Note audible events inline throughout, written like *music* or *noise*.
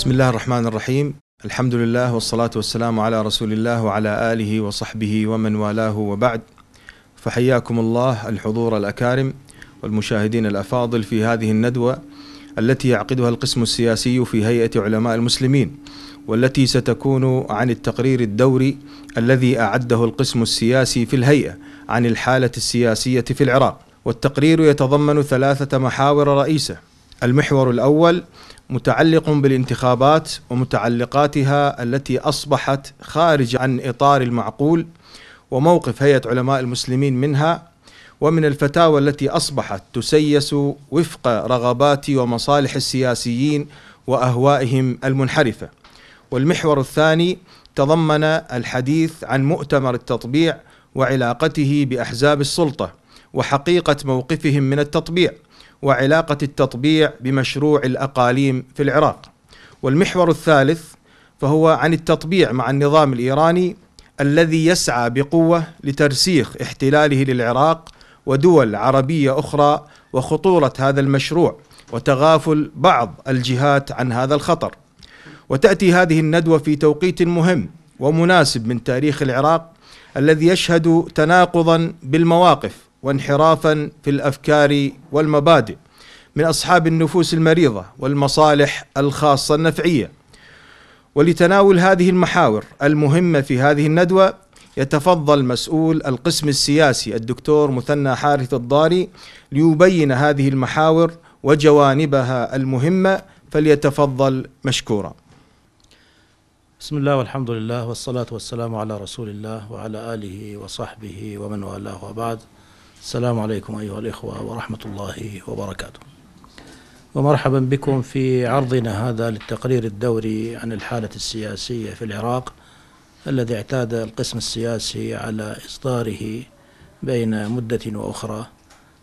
بسم الله الرحمن الرحيم الحمد لله والصلاة والسلام على رسول الله وعلى آله وصحبه ومن والاه وبعد فحياكم الله الحضور الأكارم والمشاهدين الأفاضل في هذه الندوة التي يعقدها القسم السياسي في هيئة علماء المسلمين والتي ستكون عن التقرير الدوري الذي أعده القسم السياسي في الهيئة عن الحالة السياسية في العراق والتقرير يتضمن ثلاثة محاور رئيسة المحور الأول متعلق بالانتخابات ومتعلقاتها التي أصبحت خارج عن إطار المعقول وموقف هيئة علماء المسلمين منها ومن الفتاوى التي أصبحت تسيس وفق رغبات ومصالح السياسيين وأهوائهم المنحرفة والمحور الثاني تضمن الحديث عن مؤتمر التطبيع وعلاقته بأحزاب السلطة وحقيقة موقفهم من التطبيع وعلاقة التطبيع بمشروع الأقاليم في العراق والمحور الثالث فهو عن التطبيع مع النظام الإيراني الذي يسعى بقوة لترسيخ احتلاله للعراق ودول عربية أخرى وخطورة هذا المشروع وتغافل بعض الجهات عن هذا الخطر وتأتي هذه الندوة في توقيت مهم ومناسب من تاريخ العراق الذي يشهد تناقضا بالمواقف وانحرافا في الافكار والمبادئ من اصحاب النفوس المريضه والمصالح الخاصه النفعيه ولتناول هذه المحاور المهمه في هذه الندوه يتفضل مسؤول القسم السياسي الدكتور مثنى حارث الضاري ليبين هذه المحاور وجوانبها المهمه فليتفضل مشكورا بسم الله والحمد لله والصلاة والسلام على رسول الله وعلى آله وصحبه ومن والاه وبعد السلام عليكم أيها الإخوة ورحمة الله وبركاته ومرحبا بكم في عرضنا هذا للتقرير الدوري عن الحالة السياسية في العراق الذي اعتاد القسم السياسي على إصداره بين مدة وأخرى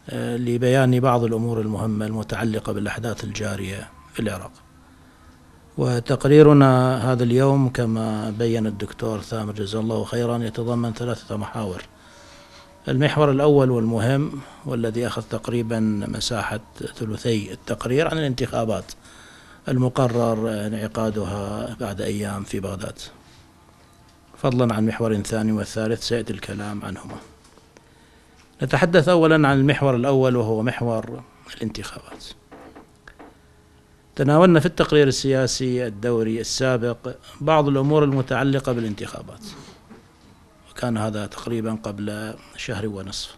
آه، لبيان بعض الأمور المهمة المتعلقة بالأحداث الجارية في العراق وتقريرنا هذا اليوم كما بين الدكتور ثامر جزاه الله خيرا يتضمن ثلاثة محاور المحور الأول والمهم والذي أخذ تقريبا مساحة ثلثي التقرير عن الانتخابات المقرر انعقادها بعد أيام في بغداد فضلا عن محور ثاني والثالث سيأتي الكلام عنهما نتحدث أولا عن المحور الأول وهو محور الانتخابات تناولنا في التقرير السياسي الدوري السابق بعض الأمور المتعلقة بالانتخابات كان هذا تقريبا قبل شهر ونصف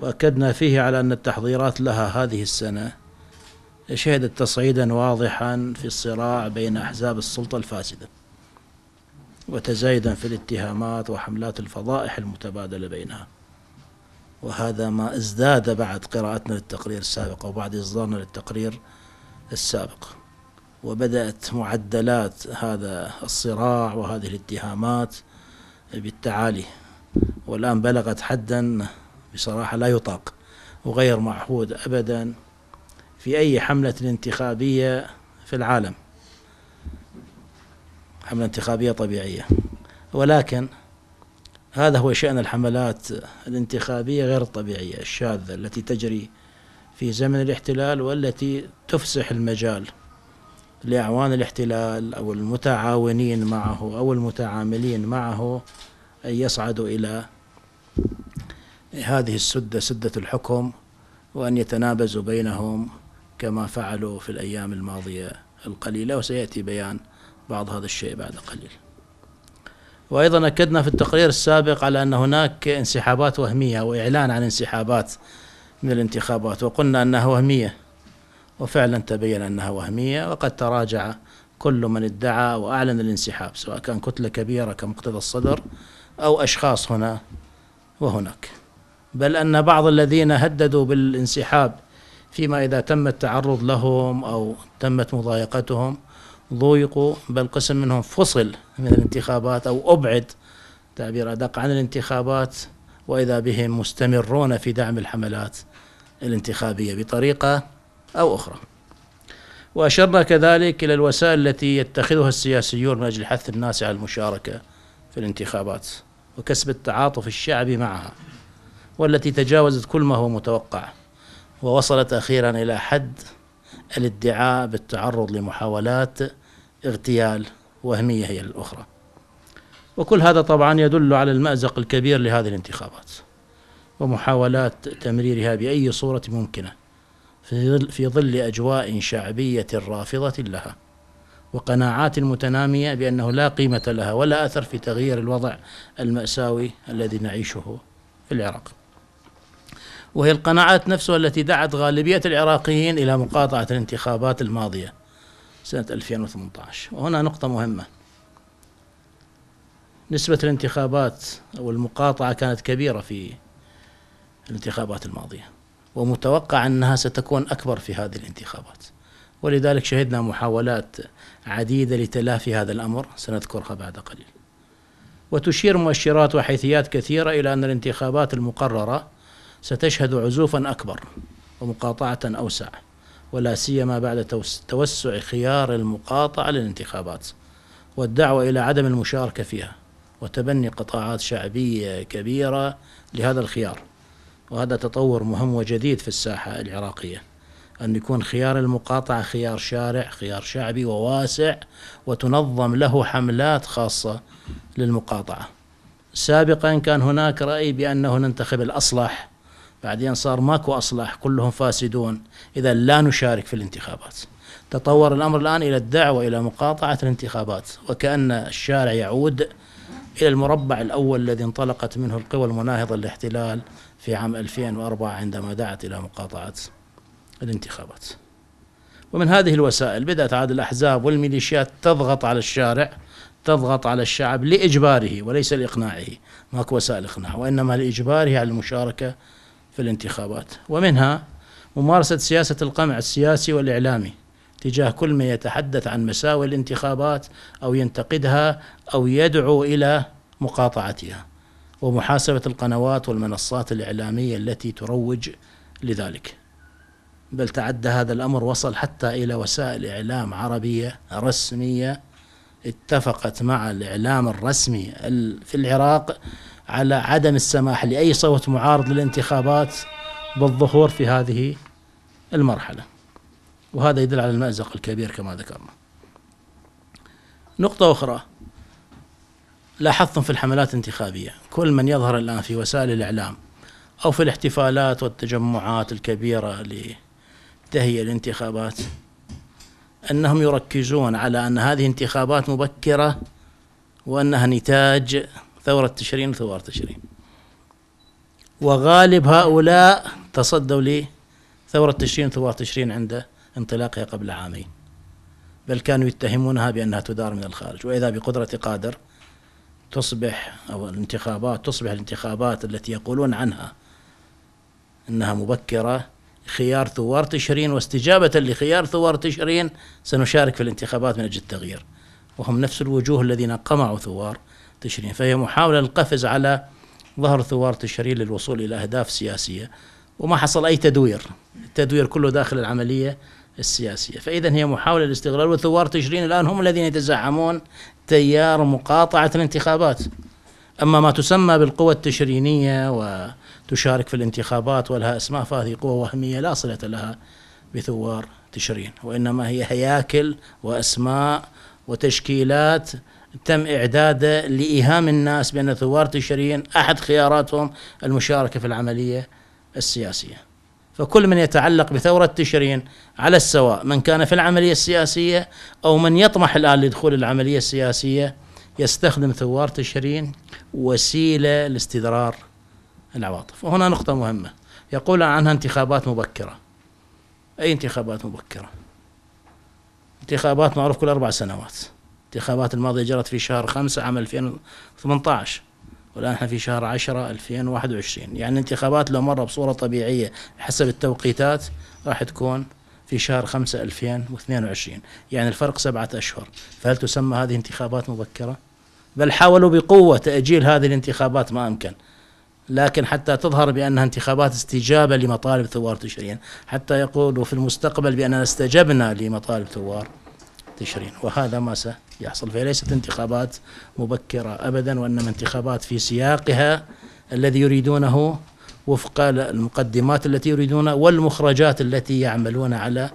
وأكدنا فيه على أن التحضيرات لها هذه السنة شهدت تصعيدا واضحا في الصراع بين أحزاب السلطة الفاسدة وتزايدا في الاتهامات وحملات الفضائح المتبادلة بينها وهذا ما ازداد بعد قراءتنا للتقرير السابق أو بعد إصدارنا للتقرير السابق وبدأت معدلات هذا الصراع وهذه الاتهامات بالتعالي والآن بلغت حدا بصراحة لا يطاق وغير معهود أبدا في أي حملة انتخابية في العالم حملة انتخابية طبيعية ولكن هذا هو شأن الحملات الانتخابية غير الطبيعية الشاذة التي تجري في زمن الاحتلال والتي تفسح المجال لأعوان الاحتلال أو المتعاونين معه أو المتعاملين معه أن يصعدوا إلى هذه السدة سدة الحكم وأن يتنابزوا بينهم كما فعلوا في الأيام الماضية القليلة وسيأتي بيان بعض هذا الشيء بعد قليل وأيضا أكدنا في التقرير السابق على أن هناك انسحابات وهمية وإعلان عن انسحابات من الانتخابات وقلنا أنها وهمية وفعلا تبين أنها وهمية وقد تراجع كل من ادعى وأعلن الانسحاب سواء كان كتلة كبيرة كمقتضى الصدر أو أشخاص هنا وهناك بل أن بعض الذين هددوا بالانسحاب فيما إذا تم التعرض لهم أو تمت مضايقتهم ضيقوا بل قسم منهم فصل من الانتخابات أو أبعد تعبير أدق عن الانتخابات وإذا بهم مستمرون في دعم الحملات الانتخابية بطريقة أو أخرى وأشرنا كذلك إلى الوسائل التي يتخذها السياسيون من أجل حث الناس على المشاركة في الانتخابات وكسب التعاطف الشعبي معها والتي تجاوزت كل ما هو متوقع ووصلت أخيرا إلى حد الادعاء بالتعرض لمحاولات اغتيال وهمية هي الأخرى وكل هذا طبعا يدل على المأزق الكبير لهذه الانتخابات ومحاولات تمريرها بأي صورة ممكنة في ظل أجواء شعبية رافضة لها وقناعات متنامية بأنه لا قيمة لها ولا أثر في تغيير الوضع المأساوي الذي نعيشه في العراق وهي القناعات نفسها التي دعت غالبية العراقيين إلى مقاطعة الانتخابات الماضية سنة 2018 وهنا نقطة مهمة نسبة الانتخابات أو المقاطعة كانت كبيرة في الانتخابات الماضية ومتوقع أنها ستكون أكبر في هذه الانتخابات ولذلك شهدنا محاولات عديدة لتلافي هذا الأمر سنذكرها بعد قليل وتشير مؤشرات وحيثيات كثيرة إلى أن الانتخابات المقررة ستشهد عزوفا أكبر ومقاطعة أوسع ولا سيما بعد توسع خيار المقاطعة للانتخابات والدعوة إلى عدم المشاركة فيها وتبني قطاعات شعبية كبيرة لهذا الخيار وهذا تطور مهم وجديد في الساحة العراقية أن يكون خيار المقاطعة خيار شارع خيار شعبي وواسع وتنظم له حملات خاصة للمقاطعة سابقا كان هناك رأي بأنه ننتخب الأصلح بعدين صار ماكو أصلح كلهم فاسدون إذا لا نشارك في الانتخابات تطور الأمر الآن إلى الدعوة إلى مقاطعة الانتخابات وكأن الشارع يعود إلى المربع الأول الذي انطلقت منه القوى المناهضة للاحتلال في عام 2004 عندما دعت إلى مقاطعة الانتخابات ومن هذه الوسائل بدأت عاد الأحزاب والميليشيات تضغط على الشارع تضغط على الشعب لإجباره وليس لإقناعه ماكو وسائل إقناع وإنما لإجباره على المشاركة في الانتخابات ومنها ممارسة سياسة القمع السياسي والإعلامي تجاه كل من يتحدث عن مساوئ الانتخابات او ينتقدها او يدعو الى مقاطعتها ومحاسبه القنوات والمنصات الاعلاميه التي تروج لذلك. بل تعدى هذا الامر وصل حتى الى وسائل اعلام عربيه رسميه اتفقت مع الاعلام الرسمي في العراق على عدم السماح لاي صوت معارض للانتخابات بالظهور في هذه المرحله. وهذا يدل على المأزق الكبير كما ذكرنا نقطة أخرى لاحظتم في الحملات الانتخابية كل من يظهر الآن في وسائل الإعلام أو في الاحتفالات والتجمعات الكبيرة لتهيئة الانتخابات أنهم يركزون على أن هذه انتخابات مبكرة وأنها نتاج ثورة تشرين وثوار تشرين وغالب هؤلاء تصدوا لثورة تشرين وثوار تشرين عند انطلاقها قبل عامين بل كانوا يتهمونها بأنها تدار من الخارج وإذا بقدرة قادر تصبح أو الانتخابات تصبح الانتخابات التي يقولون عنها أنها مبكرة خيار ثوار تشرين واستجابة لخيار ثوار تشرين سنشارك في الانتخابات من أجل التغيير وهم نفس الوجوه الذين قمعوا ثوار تشرين فهي محاولة للقفز على ظهر ثوار تشرين للوصول إلى أهداف سياسية وما حصل أي تدوير التدوير كله داخل العملية السياسية فإذا هي محاولة لاستغلال وثوار تشرين الآن هم الذين يتزعمون تيار مقاطعة الانتخابات أما ما تسمى بالقوى التشرينية وتشارك في الانتخابات ولها أسماء فهذه قوة وهمية لا صلة لها بثوار تشرين وإنما هي هياكل وأسماء وتشكيلات تم إعداده لإيهام الناس بأن ثوار تشرين أحد خياراتهم المشاركة في العملية السياسية فكل من يتعلق بثورة تشرين على السواء من كان في العملية السياسية أو من يطمح الآن لدخول العملية السياسية يستخدم ثوار تشرين وسيلة لاستدرار العواطف وهنا نقطة مهمة يقول عنها انتخابات مبكرة أي انتخابات مبكرة انتخابات معروف كل أربع سنوات الانتخابات الماضية جرت في شهر خمسة عام 2018 والآن احنا في شهر 10 2021 يعني الانتخابات لو مرة بصورة طبيعية حسب التوقيتات راح تكون في شهر 5 2022 يعني الفرق سبعة أشهر فهل تسمى هذه انتخابات مبكرة؟ بل حاولوا بقوة تأجيل هذه الانتخابات ما أمكن لكن حتى تظهر بأنها انتخابات استجابة لمطالب ثوار تشرين حتى يقولوا في المستقبل بأننا استجبنا لمطالب ثوار تشرين وهذا ما سأ يحصل فيها ليست انتخابات مبكرة أبدا وإنما انتخابات في سياقها الذي يريدونه وفق المقدمات التي يريدونها والمخرجات التي يعملون على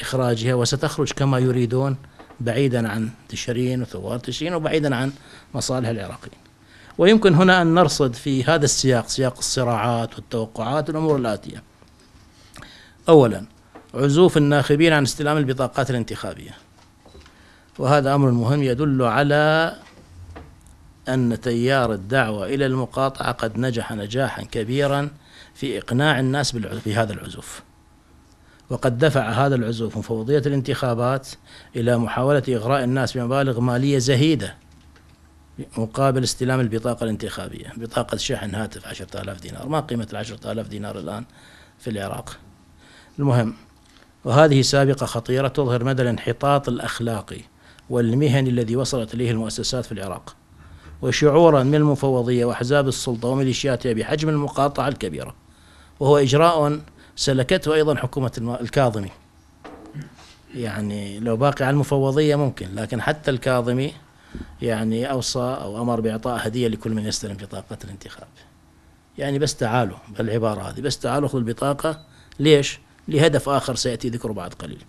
إخراجها وستخرج كما يريدون بعيدا عن تشرين وثوار تشرين وبعيدا عن مصالح العراقيين ويمكن هنا أن نرصد في هذا السياق سياق الصراعات والتوقعات والأمور الآتية أولا عزوف الناخبين عن استلام البطاقات الانتخابية وهذا أمر مهم يدل على أن تيار الدعوة إلى المقاطعة قد نجح نجاحا كبيرا في إقناع الناس بهذا العزوف وقد دفع هذا العزوف مفوضية الانتخابات إلى محاولة إغراء الناس بمبالغ مالية زهيدة مقابل استلام البطاقة الانتخابية بطاقة شحن هاتف عشرة آلاف دينار ما قيمة العشرة آلاف دينار الآن في العراق المهم وهذه سابقة خطيرة تظهر مدى الانحطاط الأخلاقي والمهن الذي وصلت إليه المؤسسات في العراق وشعورا من المفوضية وأحزاب السلطة وميليشياتها بحجم المقاطعة الكبيرة وهو إجراء سلكته أيضا حكومة الكاظمي يعني لو باقي على المفوضية ممكن لكن حتى الكاظمي يعني أوصى أو أمر بإعطاء هدية لكل من يستلم بطاقة الانتخاب يعني بس تعالوا بالعبارة هذه بس تعالوا خذوا البطاقة ليش؟ لهدف آخر سيأتي ذكره بعد قليل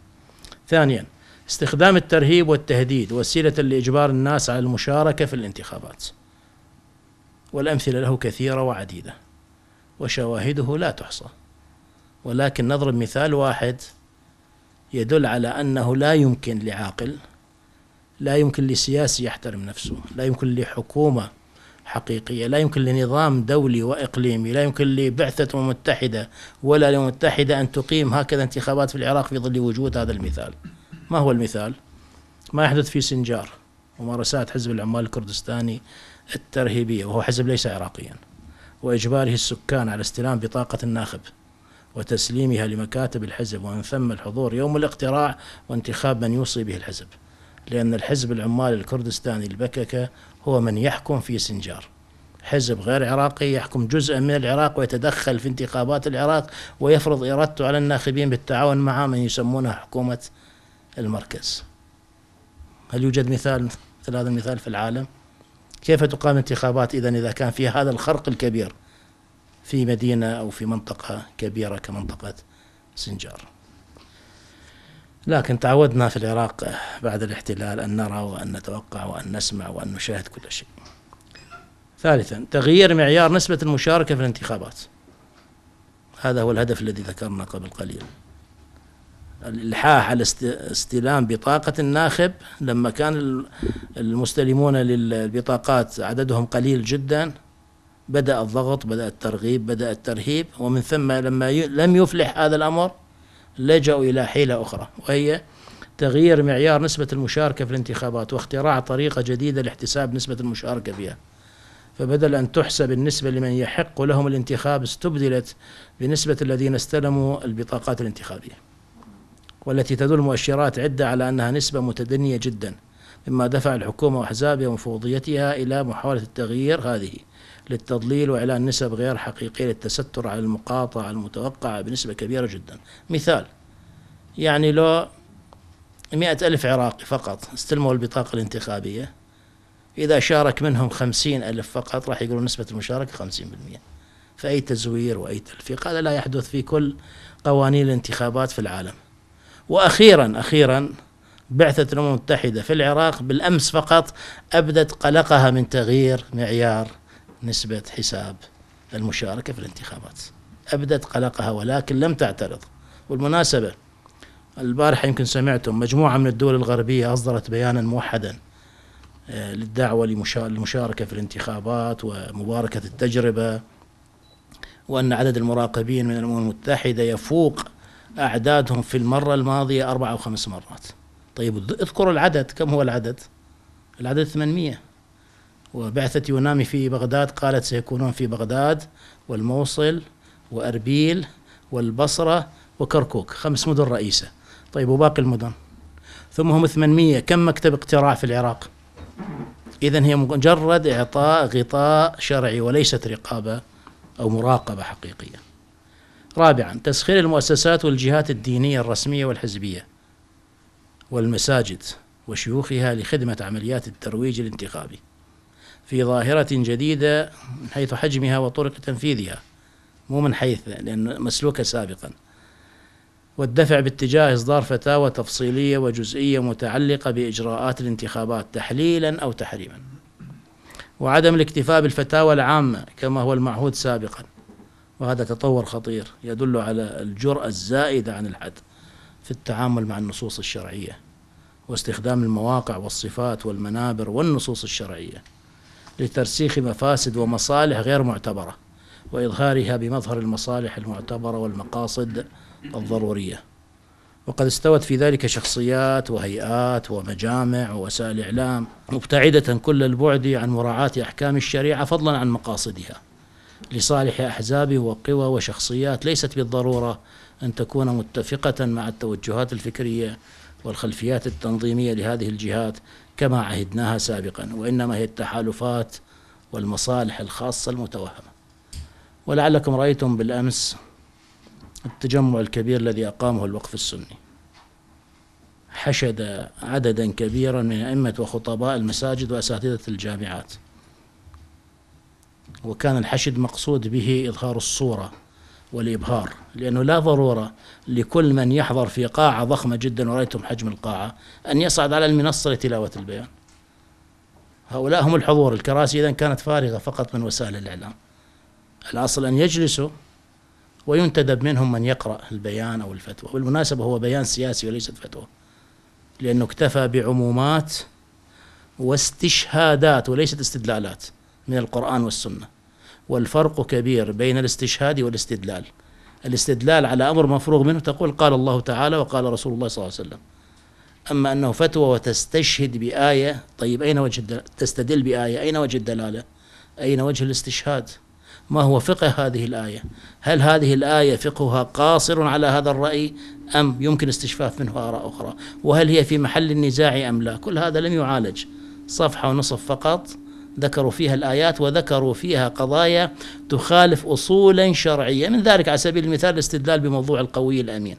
ثانيا استخدام الترهيب والتهديد وسيلة لإجبار الناس على المشاركة في الانتخابات والأمثلة له كثيرة وعديدة وشواهده لا تحصى ولكن نضرب مثال واحد يدل على أنه لا يمكن لعاقل لا يمكن لسياسي يحترم نفسه لا يمكن لحكومة حقيقية لا يمكن لنظام دولي وإقليمي لا يمكن لبعثة أمم متحدة ولا لمتحدة أن تقيم هكذا انتخابات في العراق في ظل وجود هذا المثال ما هو المثال؟ ما يحدث في سنجار ممارسات حزب العمال الكردستاني الترهيبية وهو حزب ليس عراقيا وإجباره السكان على استلام بطاقة الناخب وتسليمها لمكاتب الحزب ومن ثم الحضور يوم الاقتراع وانتخاب من يوصي به الحزب لأن الحزب العمال الكردستاني البككة هو من يحكم في سنجار حزب غير عراقي يحكم جزءا من العراق ويتدخل في انتخابات العراق ويفرض إرادته على الناخبين بالتعاون مع من يسمونه حكومة المركز هل يوجد مثال مثل هذا المثال في العالم كيف تقام انتخابات إذا إذا كان في هذا الخرق الكبير في مدينة أو في منطقة كبيرة كمنطقة سنجار لكن تعودنا في العراق بعد الاحتلال أن نرى وأن نتوقع وأن نسمع وأن نشاهد كل شيء ثالثا تغيير معيار نسبة المشاركة في الانتخابات هذا هو الهدف الذي ذكرنا قبل قليل الإلحاح على استلام بطاقة الناخب لما كان المستلمون للبطاقات عددهم قليل جدا بدأ الضغط بدأ الترغيب بدأ الترهيب ومن ثم لما لم يفلح هذا الأمر لجأوا إلى حيلة أخرى وهي تغيير معيار نسبة المشاركة في الانتخابات واختراع طريقة جديدة لاحتساب نسبة المشاركة فيها فبدل أن تحسب النسبة لمن يحق لهم الانتخاب استبدلت بنسبة الذين استلموا البطاقات الانتخابية والتي تدل مؤشرات عدة على أنها نسبة متدنية جدا مما دفع الحكومة وأحزابها ومفوضيتها إلى محاولة التغيير هذه للتضليل وإعلان نسب غير حقيقية للتستر على المقاطعة المتوقعة بنسبة كبيرة جدا مثال يعني لو مئة ألف عراقي فقط استلموا البطاقة الانتخابية إذا شارك منهم خمسين ألف فقط راح يقولون نسبة المشاركة خمسين بالمئة فأي تزوير وأي تلفيق هذا لا يحدث في كل قوانين الانتخابات في العالم واخيرا اخيرا بعثة الأمم المتحدة في العراق بالأمس فقط أبدت قلقها من تغيير معيار نسبة حساب المشاركة في الانتخابات أبدت قلقها ولكن لم تعترض والمناسبة البارحة يمكن سمعتم مجموعة من الدول الغربية أصدرت بيانا موحدا آه، للدعوة للمشاركة في الانتخابات ومباركة التجربة وأن عدد المراقبين من الأمم المتحدة يفوق أعدادهم في المرة الماضية أربع أو خمس مرات طيب اذكروا العدد كم هو العدد العدد 800 وبعثة يونامي في بغداد قالت سيكونون في بغداد والموصل وأربيل والبصرة وكركوك خمس مدن رئيسة طيب وباقي المدن ثم هم 800 كم مكتب اقتراع في العراق إذا هي مجرد إعطاء غطاء شرعي وليست رقابة أو مراقبة حقيقية رابعا تسخير المؤسسات والجهات الدينية الرسمية والحزبية والمساجد وشيوخها لخدمة عمليات الترويج الانتخابي في ظاهرة جديدة من حيث حجمها وطرق تنفيذها مو من حيث لأن مسلوكة سابقا والدفع باتجاه إصدار فتاوى تفصيلية وجزئية متعلقة بإجراءات الانتخابات تحليلا أو تحريما وعدم الاكتفاء بالفتاوى العامة كما هو المعهود سابقا وهذا تطور خطير يدل على الجرأة الزائدة عن الحد في التعامل مع النصوص الشرعية واستخدام المواقع والصفات والمنابر والنصوص الشرعية لترسيخ مفاسد ومصالح غير معتبرة وإظهارها بمظهر المصالح المعتبرة والمقاصد الضرورية وقد استوت في ذلك شخصيات وهيئات ومجامع ووسائل إعلام مبتعدة كل البعد عن مراعاة أحكام الشريعة فضلا عن مقاصدها لصالح أحزاب وقوى وشخصيات ليست بالضرورة أن تكون متفقة مع التوجهات الفكرية والخلفيات التنظيمية لهذه الجهات كما عهدناها سابقا وإنما هي التحالفات والمصالح الخاصة المتوهمة ولعلكم رأيتم بالأمس التجمع الكبير الذي أقامه الوقف السني حشد عددا كبيرا من أئمة وخطباء المساجد وأساتذة الجامعات وكان الحشد مقصود به إظهار الصورة والإبهار لأنه لا ضرورة لكل من يحضر في قاعة ضخمة جدا ورأيتم حجم القاعة أن يصعد على المنصة لتلاوة البيان هؤلاء هم الحضور الكراسي إذا كانت فارغة فقط من وسائل الإعلام الأصل أن يجلسوا وينتدب منهم من يقرأ البيان أو الفتوى بالمناسبة هو بيان سياسي وليست فتوى لأنه اكتفى بعمومات واستشهادات وليست استدلالات من القرآن والسنة والفرق كبير بين الاستشهاد والاستدلال الاستدلال على امر مفروغ منه تقول قال الله تعالى وقال رسول الله صلى الله عليه وسلم اما انه فتوى وتستشهد بايه طيب اين وجه الدل... تستدل بايه اين وجه الدلاله اين وجه الاستشهاد ما هو فقه هذه الايه هل هذه الايه فقهها قاصر على هذا الراي ام يمكن استشفاف منه اراء اخرى وهل هي في محل النزاع ام لا كل هذا لم يعالج صفحه ونصف فقط ذكروا فيها الآيات وذكروا فيها قضايا تخالف أصولا شرعية من ذلك على سبيل المثال الاستدلال بموضوع القوي الأمين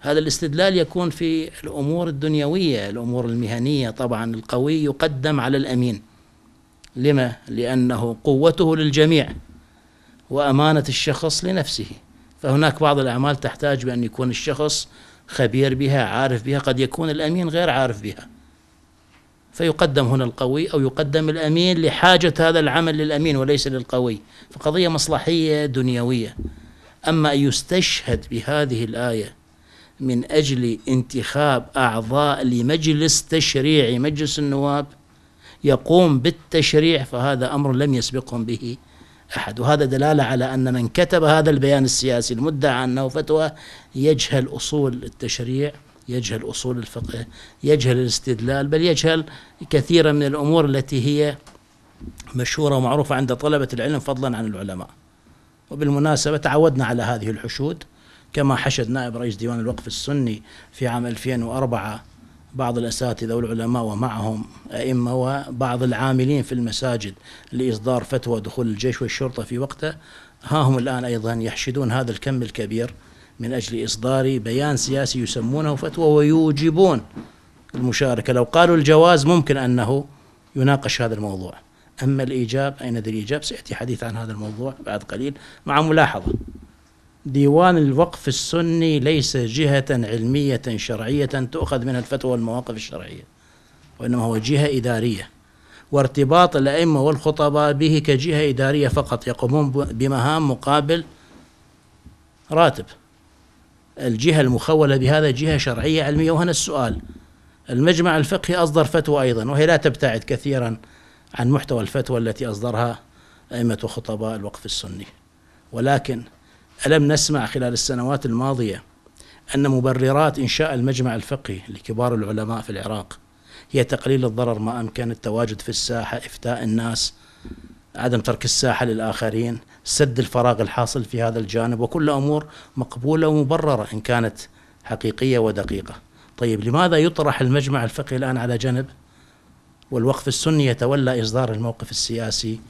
هذا الاستدلال يكون في الأمور الدنيوية الأمور المهنية طبعا القوي يقدم على الأمين لما؟ لأنه قوته للجميع وأمانة الشخص لنفسه فهناك بعض الأعمال تحتاج بأن يكون الشخص خبير بها عارف بها قد يكون الأمين غير عارف بها فيقدم هنا القوي أو يقدم الأمين لحاجة هذا العمل للأمين وليس للقوي فقضية مصلحية دنيوية أما أن يستشهد بهذه الآية من أجل انتخاب أعضاء لمجلس تشريعي مجلس النواب يقوم بالتشريع فهذا أمر لم يسبقهم به أحد وهذا دلالة على أن من كتب هذا البيان السياسي المدعى أنه فتوى يجهل أصول التشريع يجهل أصول الفقه يجهل الاستدلال بل يجهل كثيرا من الأمور التي هي مشهورة ومعروفة عند طلبة العلم فضلا عن العلماء وبالمناسبة تعودنا على هذه الحشود كما حشد نائب رئيس ديوان الوقف السني في عام 2004 بعض الأساتذة والعلماء ومعهم أئمة وبعض العاملين في المساجد لإصدار فتوى دخول الجيش والشرطة في وقته ها هم الآن أيضا يحشدون هذا الكم الكبير من أجل إصدار بيان سياسي يسمونه فتوى ويوجبون المشاركة لو قالوا الجواز ممكن أنه يناقش هذا الموضوع أما الإيجاب أين ذي الإيجاب سيأتي حديث عن هذا الموضوع بعد قليل مع ملاحظة ديوان الوقف السني ليس جهة علمية شرعية تؤخذ منها الفتوى والمواقف الشرعية وإنما هو جهة إدارية وارتباط الأئمة والخطباء به كجهة إدارية فقط يقومون بمهام مقابل راتب الجهة المخولة بهذا جهة شرعية علمية وهنا السؤال المجمع الفقهي أصدر فتوى أيضا وهي لا تبتعد كثيرا عن محتوى الفتوى التي أصدرها أئمة وخطباء الوقف السني ولكن ألم نسمع خلال السنوات الماضية أن مبررات إنشاء المجمع الفقهي لكبار العلماء في العراق هي تقليل الضرر ما أمكن التواجد في الساحة إفتاء الناس عدم ترك الساحة للآخرين سد الفراغ الحاصل في هذا الجانب وكل أمور مقبولة ومبررة إن كانت حقيقية ودقيقة طيب لماذا يطرح المجمع الفقهي الآن على جنب والوقف السني يتولى إصدار الموقف السياسي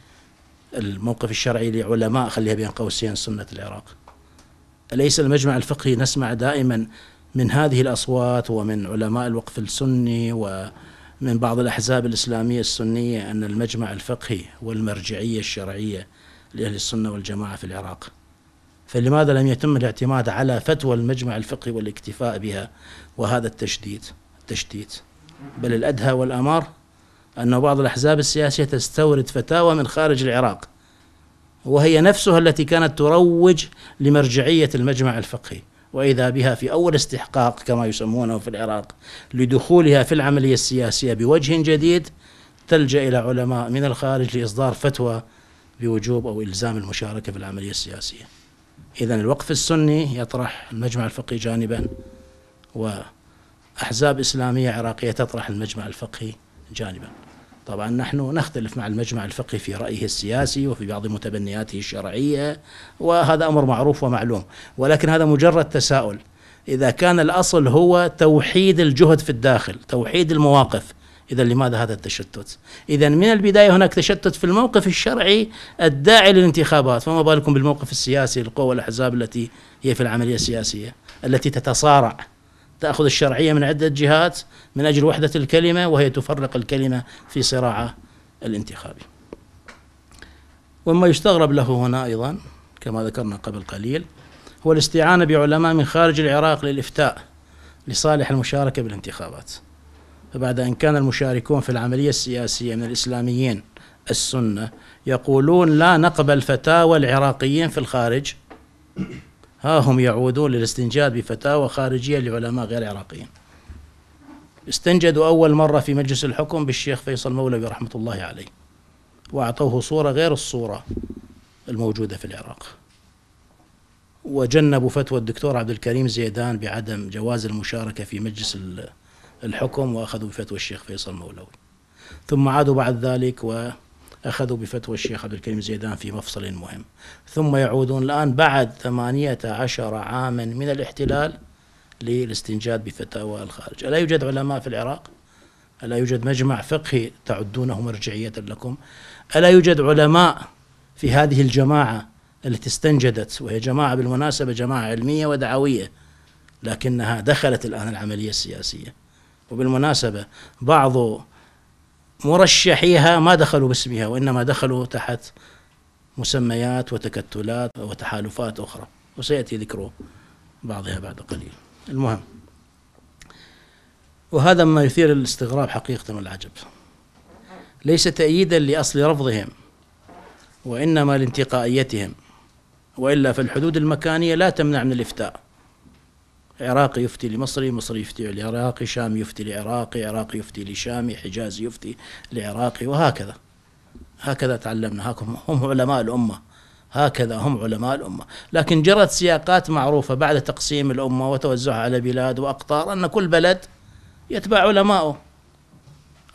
الموقف الشرعي لعلماء خليها بين قوسين سنة العراق أليس المجمع الفقهي نسمع دائما من هذه الأصوات ومن علماء الوقف السني و من بعض الأحزاب الإسلامية السنية أن المجمع الفقهي والمرجعية الشرعية لأهل السنة والجماعة في العراق فلماذا لم يتم الاعتماد على فتوى المجمع الفقهي والاكتفاء بها وهذا التشديد التشتيت بل الأدهى والأمر أن بعض الأحزاب السياسية تستورد فتاوى من خارج العراق وهي نفسها التي كانت تروج لمرجعية المجمع الفقهي وإذا بها في أول استحقاق كما يسمونه في العراق لدخولها في العملية السياسية بوجه جديد تلجأ إلى علماء من الخارج لإصدار فتوى بوجوب أو إلزام المشاركة في العملية السياسية إذا الوقف السني يطرح المجمع الفقهي جانبا وأحزاب إسلامية عراقية تطرح المجمع الفقهي جانبا طبعا نحن نختلف مع المجمع الفقهي في رأيه السياسي وفي بعض متبنياته الشرعية وهذا أمر معروف ومعلوم ولكن هذا مجرد تساؤل إذا كان الأصل هو توحيد الجهد في الداخل توحيد المواقف إذا لماذا هذا التشتت؟ إذا من البداية هناك تشتت في الموقف الشرعي الداعي للانتخابات، فما بالكم بالموقف السياسي للقوى والأحزاب التي هي في العملية السياسية التي تتصارع تأخذ الشرعية من عدة جهات من أجل وحدة الكلمة وهي تفرق الكلمة في صراعه الانتخابي وما يستغرب له هنا أيضا كما ذكرنا قبل قليل هو الاستعانة بعلماء من خارج العراق للإفتاء لصالح المشاركة بالانتخابات فبعد أن كان المشاركون في العملية السياسية من الإسلاميين السنة يقولون لا نقبل فتاوى العراقيين في الخارج ها هم يعودون للاستنجاد بفتاوى خارجية لعلماء غير عراقيين استنجدوا أول مرة في مجلس الحكم بالشيخ فيصل مولوي رحمة الله عليه وأعطوه صورة غير الصورة الموجودة في العراق وجنبوا فتوى الدكتور عبد الكريم زيدان بعدم جواز المشاركة في مجلس الحكم وأخذوا بفتوى الشيخ فيصل مولوي ثم عادوا بعد ذلك و أخذوا بفتوى الشيخ عبد الكريم زيدان في مفصل مهم ثم يعودون الآن بعد ثمانية عشر عاما من الاحتلال للاستنجاد بفتاوى الخارج ألا يوجد علماء في العراق؟ ألا يوجد مجمع فقهي تعدونه مرجعية لكم؟ ألا يوجد علماء في هذه الجماعة التي استنجدت وهي جماعة بالمناسبة جماعة علمية ودعوية لكنها دخلت الآن العملية السياسية وبالمناسبة بعض مرشحيها ما دخلوا باسمها وإنما دخلوا تحت مسميات وتكتلات وتحالفات أخرى وسيأتي ذكر بعضها بعد قليل المهم وهذا ما يثير الاستغراب حقيقة والعجب ليس تأييدا لأصل رفضهم وإنما لانتقائيتهم وإلا فالحدود المكانية لا تمنع من الإفتاء عراقي يفتي لمصري مصري يفتي لعراقي شام يفتي لعراقي عراقي يفتي لشامي حجازي يفتي لعراقي وهكذا هكذا تعلمنا هاكم هم علماء الأمة هكذا هم علماء الأمة لكن جرت سياقات معروفة بعد تقسيم الأمة وتوزعها على بلاد وأقطار أن كل بلد يتبع علماءه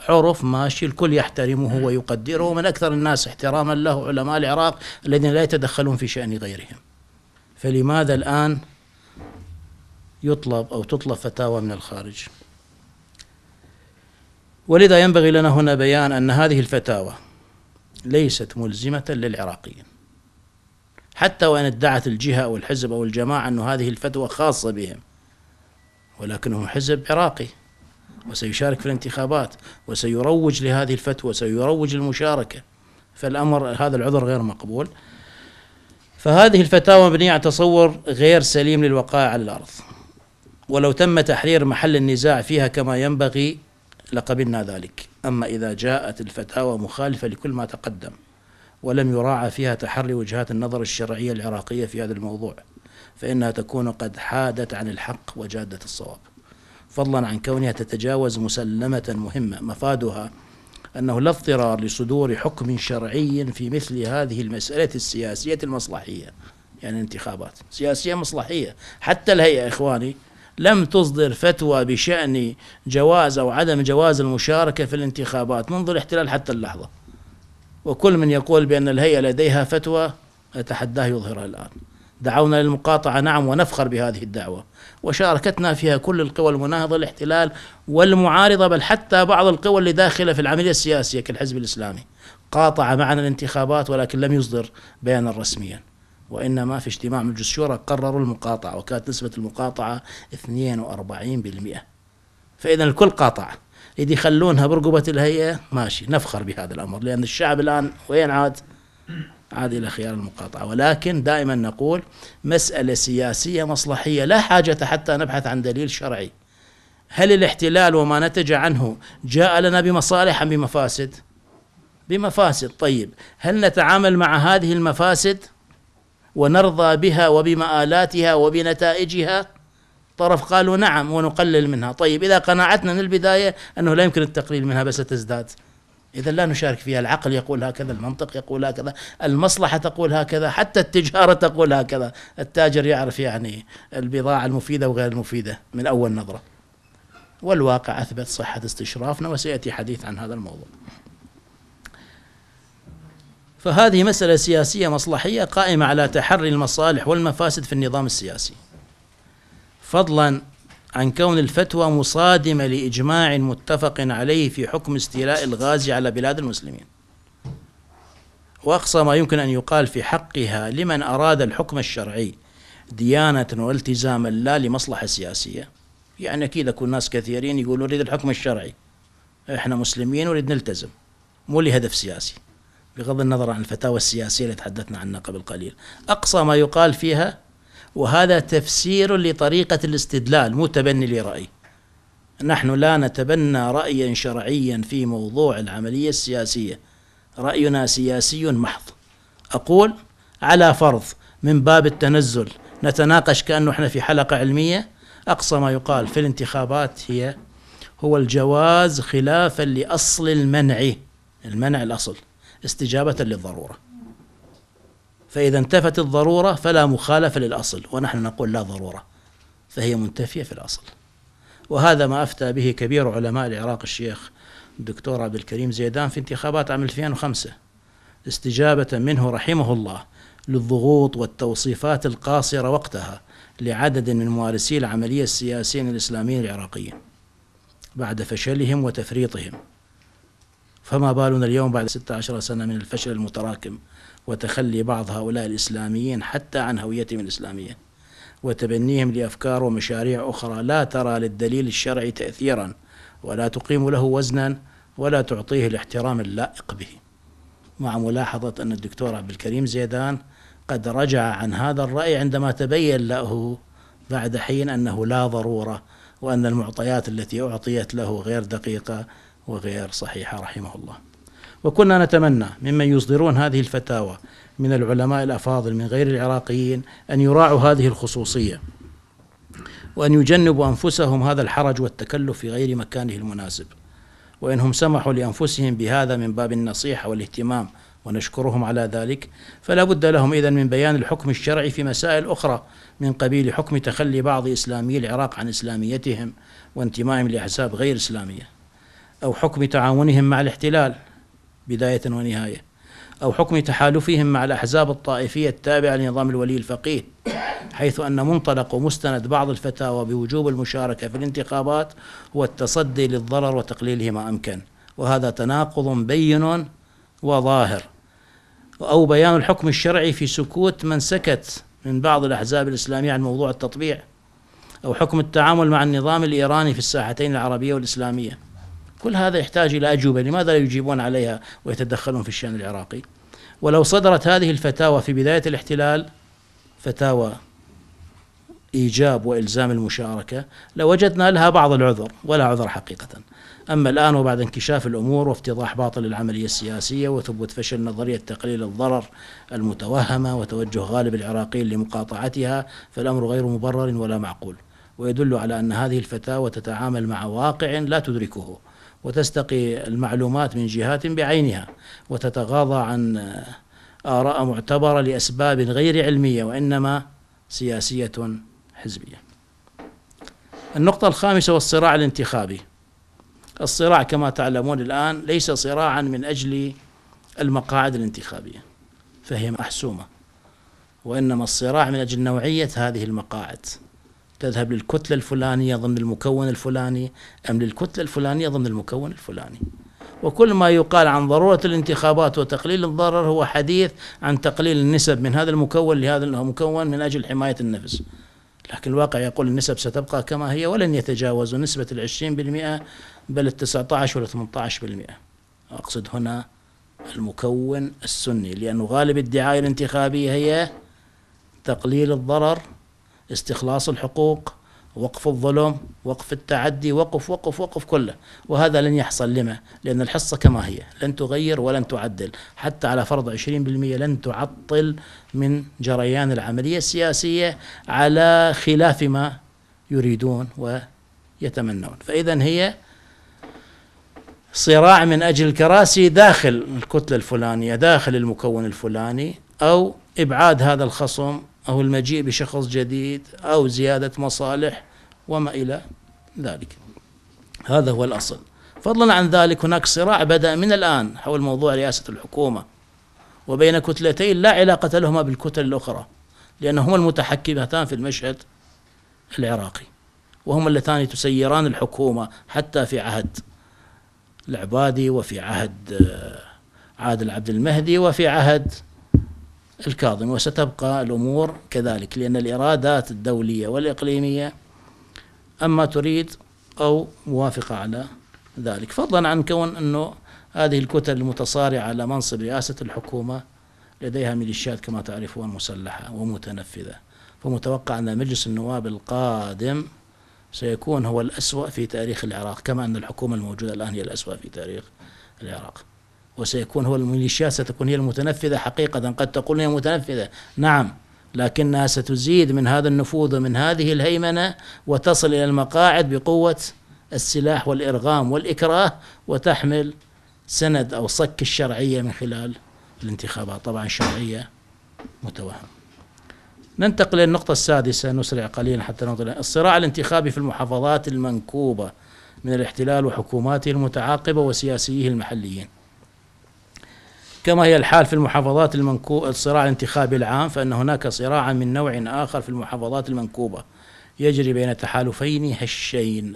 عرف ماشي الكل يحترمه ويقدره من أكثر الناس احتراما له علماء العراق الذين لا يتدخلون في شأن غيرهم فلماذا الآن يطلب أو تطلب فتاوى من الخارج ولذا ينبغي لنا هنا بيان أن هذه الفتاوى ليست ملزمة للعراقيين حتى وإن ادعت الجهة أو الحزب أو الجماعة أن هذه الفتوى خاصة بهم ولكنه حزب عراقي وسيشارك في الانتخابات وسيروج لهذه الفتوى وسيروج للمشاركة فالأمر هذا العذر غير مقبول فهذه الفتاوى مبنية على تصور غير سليم للوقائع على الأرض ولو تم تحرير محل النزاع فيها كما ينبغي لقبلنا ذلك أما إذا جاءت الفتاوى مخالفة لكل ما تقدم ولم يراعى فيها تحري وجهات النظر الشرعية العراقية في هذا الموضوع فإنها تكون قد حادت عن الحق وجادت الصواب فضلا عن كونها تتجاوز مسلمة مهمة مفادها أنه لا اضطرار لصدور حكم شرعي في مثل هذه المسألة السياسية المصلحية يعني انتخابات سياسية مصلحية حتى الهيئة إخواني لم تصدر فتوى بشأن جواز أو عدم جواز المشاركة في الانتخابات منذ الاحتلال حتى اللحظة وكل من يقول بأن الهيئة لديها فتوى أتحداه يظهرها الآن دعونا للمقاطعة نعم ونفخر بهذه الدعوة وشاركتنا فيها كل القوى المناهضة للاحتلال والمعارضة بل حتى بعض القوى اللي داخلة في العملية السياسية كالحزب الإسلامي قاطع معنا الانتخابات ولكن لم يصدر بيانا رسميا وإنما في اجتماع مجلس الشورى قرروا المقاطعة وكانت نسبة المقاطعة 42% فإذا الكل قاطع إذا يخلونها برقبة الهيئة ماشي نفخر بهذا الأمر لأن الشعب الآن وين عاد عاد إلى خيار المقاطعة ولكن دائما نقول مسألة سياسية مصلحية لا حاجة حتى نبحث عن دليل شرعي هل الاحتلال وما نتج عنه جاء لنا بمصالح أم بمفاسد؟ بمفاسد طيب هل نتعامل مع هذه المفاسد؟ ونرضى بها وبمآلاتها وبنتائجها طرف قالوا نعم ونقلل منها طيب إذا قناعتنا من البداية أنه لا يمكن التقليل منها بس تزداد إذا لا نشارك فيها العقل يقول هكذا المنطق يقول هكذا المصلحة تقول هكذا حتى التجارة تقول هكذا التاجر يعرف يعني البضاعة المفيدة وغير المفيدة من أول نظرة والواقع أثبت صحة استشرافنا وسيأتي حديث عن هذا الموضوع فهذه مسألة سياسية مصلحية قائمة على تحري المصالح والمفاسد في النظام السياسي فضلا عن كون الفتوى مصادمة لإجماع متفق عليه في حكم استيلاء الغازي على بلاد المسلمين وأقصى ما يمكن أن يقال في حقها لمن أراد الحكم الشرعي ديانة والتزاما لا لمصلحة سياسية يعني أكيد أكون ناس كثيرين يقولون نريد الحكم الشرعي إحنا مسلمين ونريد نلتزم مو لهدف سياسي بغض النظر عن الفتاوى السياسية اللي تحدثنا عنها قبل قليل أقصى ما يقال فيها وهذا تفسير لطريقة الاستدلال مو تبني لرأي نحن لا نتبنى رأيا شرعيا في موضوع العملية السياسية رأينا سياسي محض أقول على فرض من باب التنزل نتناقش كأنه احنا في حلقة علمية أقصى ما يقال في الانتخابات هي هو الجواز خلافا لأصل المنع المنع الأصل استجابة للضرورة فإذا انتفت الضرورة فلا مخالفة للأصل ونحن نقول لا ضرورة فهي منتفية في الأصل وهذا ما أفتى به كبير علماء العراق الشيخ الدكتور عبد الكريم زيدان في انتخابات عام 2005 استجابة منه رحمه الله للضغوط والتوصيفات القاصرة وقتها لعدد من ممارسي العملية السياسيين الإسلاميين العراقيين بعد فشلهم وتفريطهم فما بالنا اليوم بعد 16 سنة من الفشل المتراكم وتخلي بعض هؤلاء الإسلاميين حتى عن هويتهم الإسلامية وتبنيهم لأفكار ومشاريع أخرى لا ترى للدليل الشرعي تأثيرا ولا تقيم له وزنا ولا تعطيه الاحترام اللائق به مع ملاحظة أن الدكتور عبد الكريم زيدان قد رجع عن هذا الرأي عندما تبين له بعد حين أنه لا ضرورة وأن المعطيات التي أعطيت له غير دقيقة وغير صحيحة رحمه الله وكنا نتمنى ممن يصدرون هذه الفتاوى من العلماء الأفاضل من غير العراقيين أن يراعوا هذه الخصوصية وأن يجنبوا أنفسهم هذا الحرج والتكلف في غير مكانه المناسب وإنهم سمحوا لأنفسهم بهذا من باب النصيحة والاهتمام ونشكرهم على ذلك فلا بد لهم إذن من بيان الحكم الشرعي في مسائل أخرى من قبيل حكم تخلي بعض إسلامي العراق عن إسلاميتهم وانتمائهم لأحزاب غير إسلامية أو حكم تعاونهم مع الاحتلال بداية ونهاية أو حكم تحالفهم مع الأحزاب الطائفية التابعة لنظام الولي الفقيه حيث أن منطلق ومستند بعض الفتاوى بوجوب المشاركة في الانتخابات هو التصدي للضرر وتقليله ما أمكن وهذا تناقض بين وظاهر أو بيان الحكم الشرعي في سكوت من سكت من بعض الأحزاب الإسلامية عن موضوع التطبيع أو حكم التعامل مع النظام الإيراني في الساحتين العربية والإسلامية كل هذا يحتاج إلى أجوبة لماذا لا يجيبون عليها ويتدخلون في الشأن العراقي ولو صدرت هذه الفتاوى في بداية الاحتلال فتاوى إيجاب وإلزام المشاركة لوجدنا لها بعض العذر ولا عذر حقيقة أما الآن وبعد انكشاف الأمور وافتضاح باطل العملية السياسية وثبوت فشل نظرية تقليل الضرر المتوهمة وتوجه غالب العراقيين لمقاطعتها فالأمر غير مبرر ولا معقول ويدل على أن هذه الفتاوى تتعامل مع واقع لا تدركه وتستقي المعلومات من جهات بعينها وتتغاضى عن آراء معتبرة لأسباب غير علمية وإنما سياسية حزبية النقطة الخامسة والصراع الانتخابي الصراع كما تعلمون الآن ليس صراعا من أجل المقاعد الانتخابية فهي محسومة وإنما الصراع من أجل نوعية هذه المقاعد تذهب للكتلة الفلانية ضمن المكون الفلاني أم للكتلة الفلانية ضمن المكون الفلاني وكل ما يقال عن ضرورة الانتخابات وتقليل الضرر هو حديث عن تقليل النسب من هذا المكون لهذا المكون من أجل حماية النفس لكن الواقع يقول النسب ستبقى كما هي ولن يتجاوزوا نسبة العشرين بالمئة بل التسعة ولا ثمانية عشر بالمئة أقصد هنا المكون السني لأن غالب الدعاية الانتخابية هي تقليل الضرر استخلاص الحقوق وقف الظلم وقف التعدي وقف وقف وقف كله وهذا لن يحصل لما لأن الحصة كما هي لن تغير ولن تعدل حتى على فرض 20% لن تعطل من جريان العملية السياسية على خلاف ما يريدون ويتمنون فإذا هي صراع من أجل الكراسي داخل الكتلة الفلانية داخل المكون الفلاني أو إبعاد هذا الخصم أو المجيء بشخص جديد أو زيادة مصالح وما إلى ذلك هذا هو الأصل فضلا عن ذلك هناك صراع بدأ من الآن حول موضوع رئاسة الحكومة وبين كتلتين لا علاقة لهما بالكتل الأخرى لأنهما المتحكمتان في المشهد العراقي وهما اللتان تسيران الحكومة حتى في عهد العبادي وفي عهد آه، عادل عبد المهدي وفي عهد الكاظمي وستبقى الأمور كذلك لأن الإرادات الدولية والإقليمية أما تريد أو موافقة على ذلك فضلا عن كون أنه هذه الكتل المتصارعة على منصب رئاسة الحكومة لديها ميليشيات كما تعرفون مسلحة ومتنفذة فمتوقع أن مجلس النواب القادم سيكون هو الأسوأ في تاريخ العراق كما أن الحكومة الموجودة الآن هي الأسوأ في تاريخ العراق وسيكون هو الميليشيات ستكون هي المتنفذة حقيقة قد تقول هي متنفذة نعم لكنها ستزيد من هذا النفوذ ومن هذه الهيمنة وتصل إلى المقاعد بقوة السلاح والإرغام والإكراه وتحمل سند أو صك الشرعية من خلال الانتخابات طبعا شرعية متوهمة ننتقل للنقطة السادسة نسرع قليلا حتى ننظر الصراع الانتخابي في المحافظات المنكوبة من الاحتلال وحكوماته المتعاقبة وسياسيه المحليين كما هي الحال في المحافظات المنكو الصراع الانتخابي العام فان هناك صراعا من نوع اخر في المحافظات المنكوبه يجري بين تحالفين هشين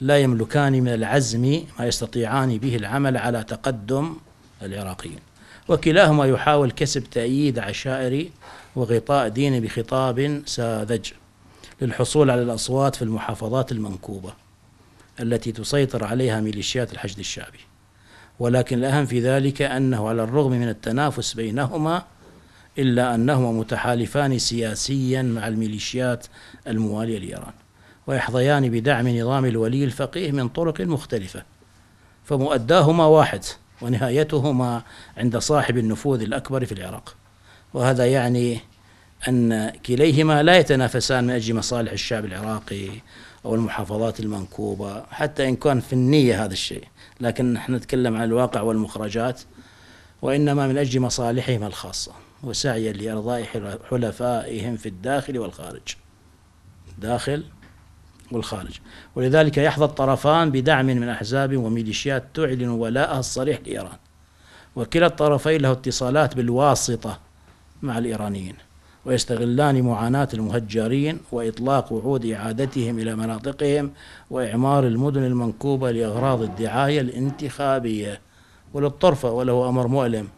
لا يملكان من العزم ما يستطيعان به العمل على تقدم العراقيين وكلاهما يحاول كسب تأييد عشائري وغطاء ديني بخطاب ساذج للحصول على الأصوات في المحافظات المنكوبة التي تسيطر عليها ميليشيات الحشد الشعبي ولكن الأهم في ذلك أنه على الرغم من التنافس بينهما إلا أنهما متحالفان سياسيا مع الميليشيات الموالية لإيران ويحظيان بدعم نظام الولي الفقيه من طرق مختلفة فمؤداهما واحد ونهايتهما عند صاحب النفوذ الأكبر في العراق وهذا يعني أن كليهما لا يتنافسان من أجل مصالح الشعب العراقي أو المحافظات المنكوبة حتى إن كان في النية هذا الشيء لكن نحن نتكلم عن الواقع والمخرجات وإنما من أجل مصالحهم الخاصة وسعيا لإرضاء حلفائهم في الداخل والخارج الداخل والخارج ولذلك يحظى الطرفان بدعم من أحزاب وميليشيات تعلن ولاءها الصريح لإيران وكلا الطرفين له اتصالات بالواسطة مع الإيرانيين ويستغلان معاناة المهجرين وإطلاق وعود إعادتهم إلى مناطقهم وإعمار المدن المنكوبة لأغراض الدعاية الانتخابية وللطرفة وله أمر مؤلم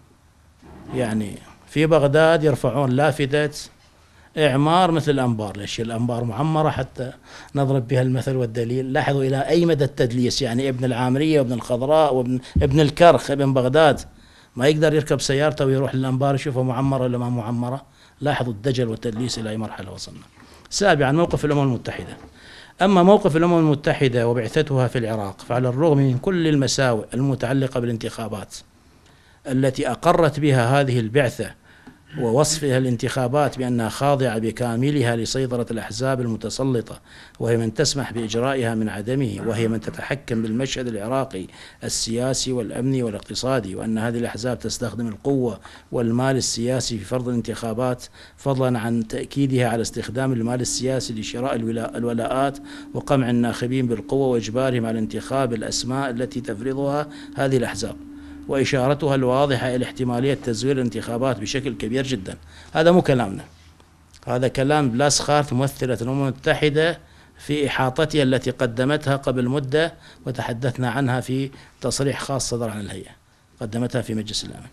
يعني في بغداد يرفعون لافتة إعمار مثل الأنبار ليش الأنبار معمرة حتى نضرب بها المثل والدليل لاحظوا إلى أي مدى التدليس يعني ابن العامرية وابن الخضراء وابن ابن الكرخ ابن بغداد ما يقدر يركب سيارته ويروح للأنبار يشوفها معمرة ولا ما معمرة لاحظوا الدجل والتدليس إلى أي مرحلة وصلنا سابعا موقف الأمم المتحدة أما موقف الأمم المتحدة وبعثتها في العراق فعلى الرغم من كل المساوئ المتعلقة بالانتخابات التي أقرت بها هذه البعثة ووصفها الانتخابات بأنها خاضعة بكاملها لسيطرة الأحزاب المتسلطة وهي من تسمح بإجرائها من عدمه وهي من تتحكم بالمشهد العراقي السياسي والأمني والاقتصادي وأن هذه الأحزاب تستخدم القوة والمال السياسي في فرض الانتخابات فضلا عن تأكيدها على استخدام المال السياسي لشراء الولاءات وقمع الناخبين بالقوة وإجبارهم على انتخاب الأسماء التي تفرضها هذه الأحزاب وإشارتها الواضحة إلى احتمالية تزوير الانتخابات بشكل كبير جدا هذا مو كلامنا هذا كلام بلاس خارت ممثلة الأمم المتحدة في إحاطتها التي قدمتها قبل مدة وتحدثنا عنها في تصريح خاص صدر عن الهيئة قدمتها في مجلس الأمن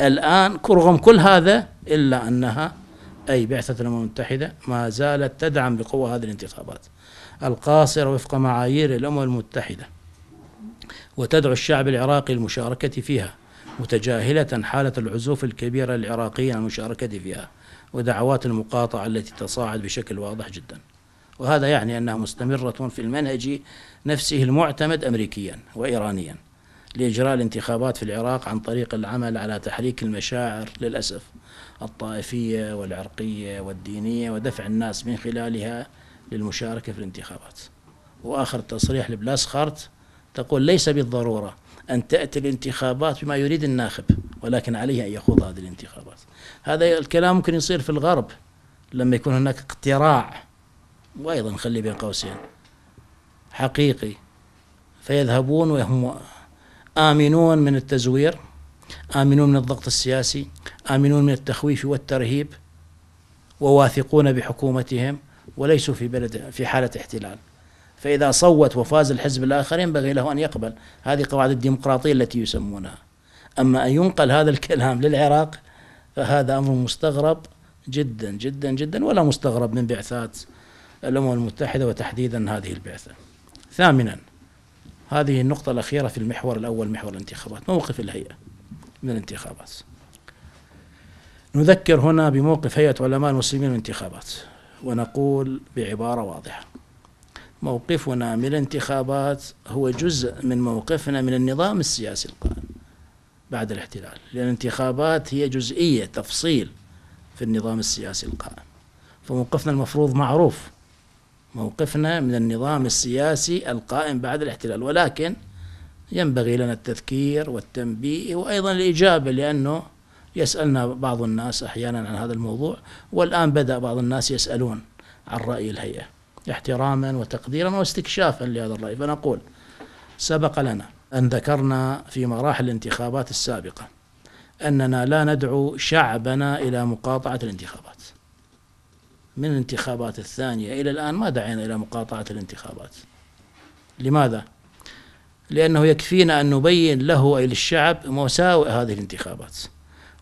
الآن رغم كل هذا إلا أنها أي بعثة الأمم المتحدة ما زالت تدعم بقوة هذه الانتخابات القاصرة وفق معايير الأمم المتحدة وتدعو الشعب العراقي للمشاركة فيها متجاهلة حالة العزوف الكبيرة للعراقيين عن المشاركة فيها ودعوات المقاطعة التي تصاعد بشكل واضح جدا وهذا يعني أنها مستمرة في المنهج نفسه المعتمد أمريكيا وإيرانيا لإجراء الانتخابات في العراق عن طريق العمل على تحريك المشاعر للأسف الطائفية والعرقية والدينية ودفع الناس من خلالها للمشاركة في الانتخابات وآخر تصريح لبلاسخارت تقول ليس بالضرورة أن تأتي الانتخابات بما يريد الناخب ولكن عليه أن يخوض هذه الانتخابات هذا الكلام ممكن يصير في الغرب لما يكون هناك اقتراع وأيضا خلي بين قوسين حقيقي فيذهبون وهم آمنون من التزوير آمنون من الضغط السياسي آمنون من التخويف والترهيب وواثقون بحكومتهم وليسوا في بلد في حالة احتلال فإذا صوت وفاز الحزب الآخر ينبغي له أن يقبل هذه قواعد الديمقراطية التي يسمونها أما أن ينقل هذا الكلام للعراق فهذا أمر مستغرب جدا جدا جدا ولا مستغرب من بعثات الأمم المتحدة وتحديدا هذه البعثة ثامنا هذه النقطة الأخيرة في المحور الأول محور الانتخابات موقف الهيئة من الانتخابات نذكر هنا بموقف هيئة علماء المسلمين من الانتخابات ونقول بعبارة واضحة موقفنا من الانتخابات هو جزء من موقفنا من النظام السياسي القائم بعد الاحتلال لأن الانتخابات هي جزئية تفصيل في النظام السياسي القائم فموقفنا المفروض معروف موقفنا من النظام السياسي القائم بعد الاحتلال ولكن ينبغي لنا التذكير والتنبيه وأيضا الإجابة لأنه يسألنا بعض الناس أحيانا عن هذا الموضوع والآن بدأ بعض الناس يسألون عن رأي الهيئة احتراما وتقديرا واستكشافا لهذا الرأي فنقول سبق لنا أن ذكرنا في مراحل الانتخابات السابقة أننا لا ندعو شعبنا إلى مقاطعة الانتخابات من الانتخابات الثانية إلى الآن ما دعينا إلى مقاطعة الانتخابات لماذا؟ لأنه يكفينا أن نبين له أي للشعب مساوئ هذه الانتخابات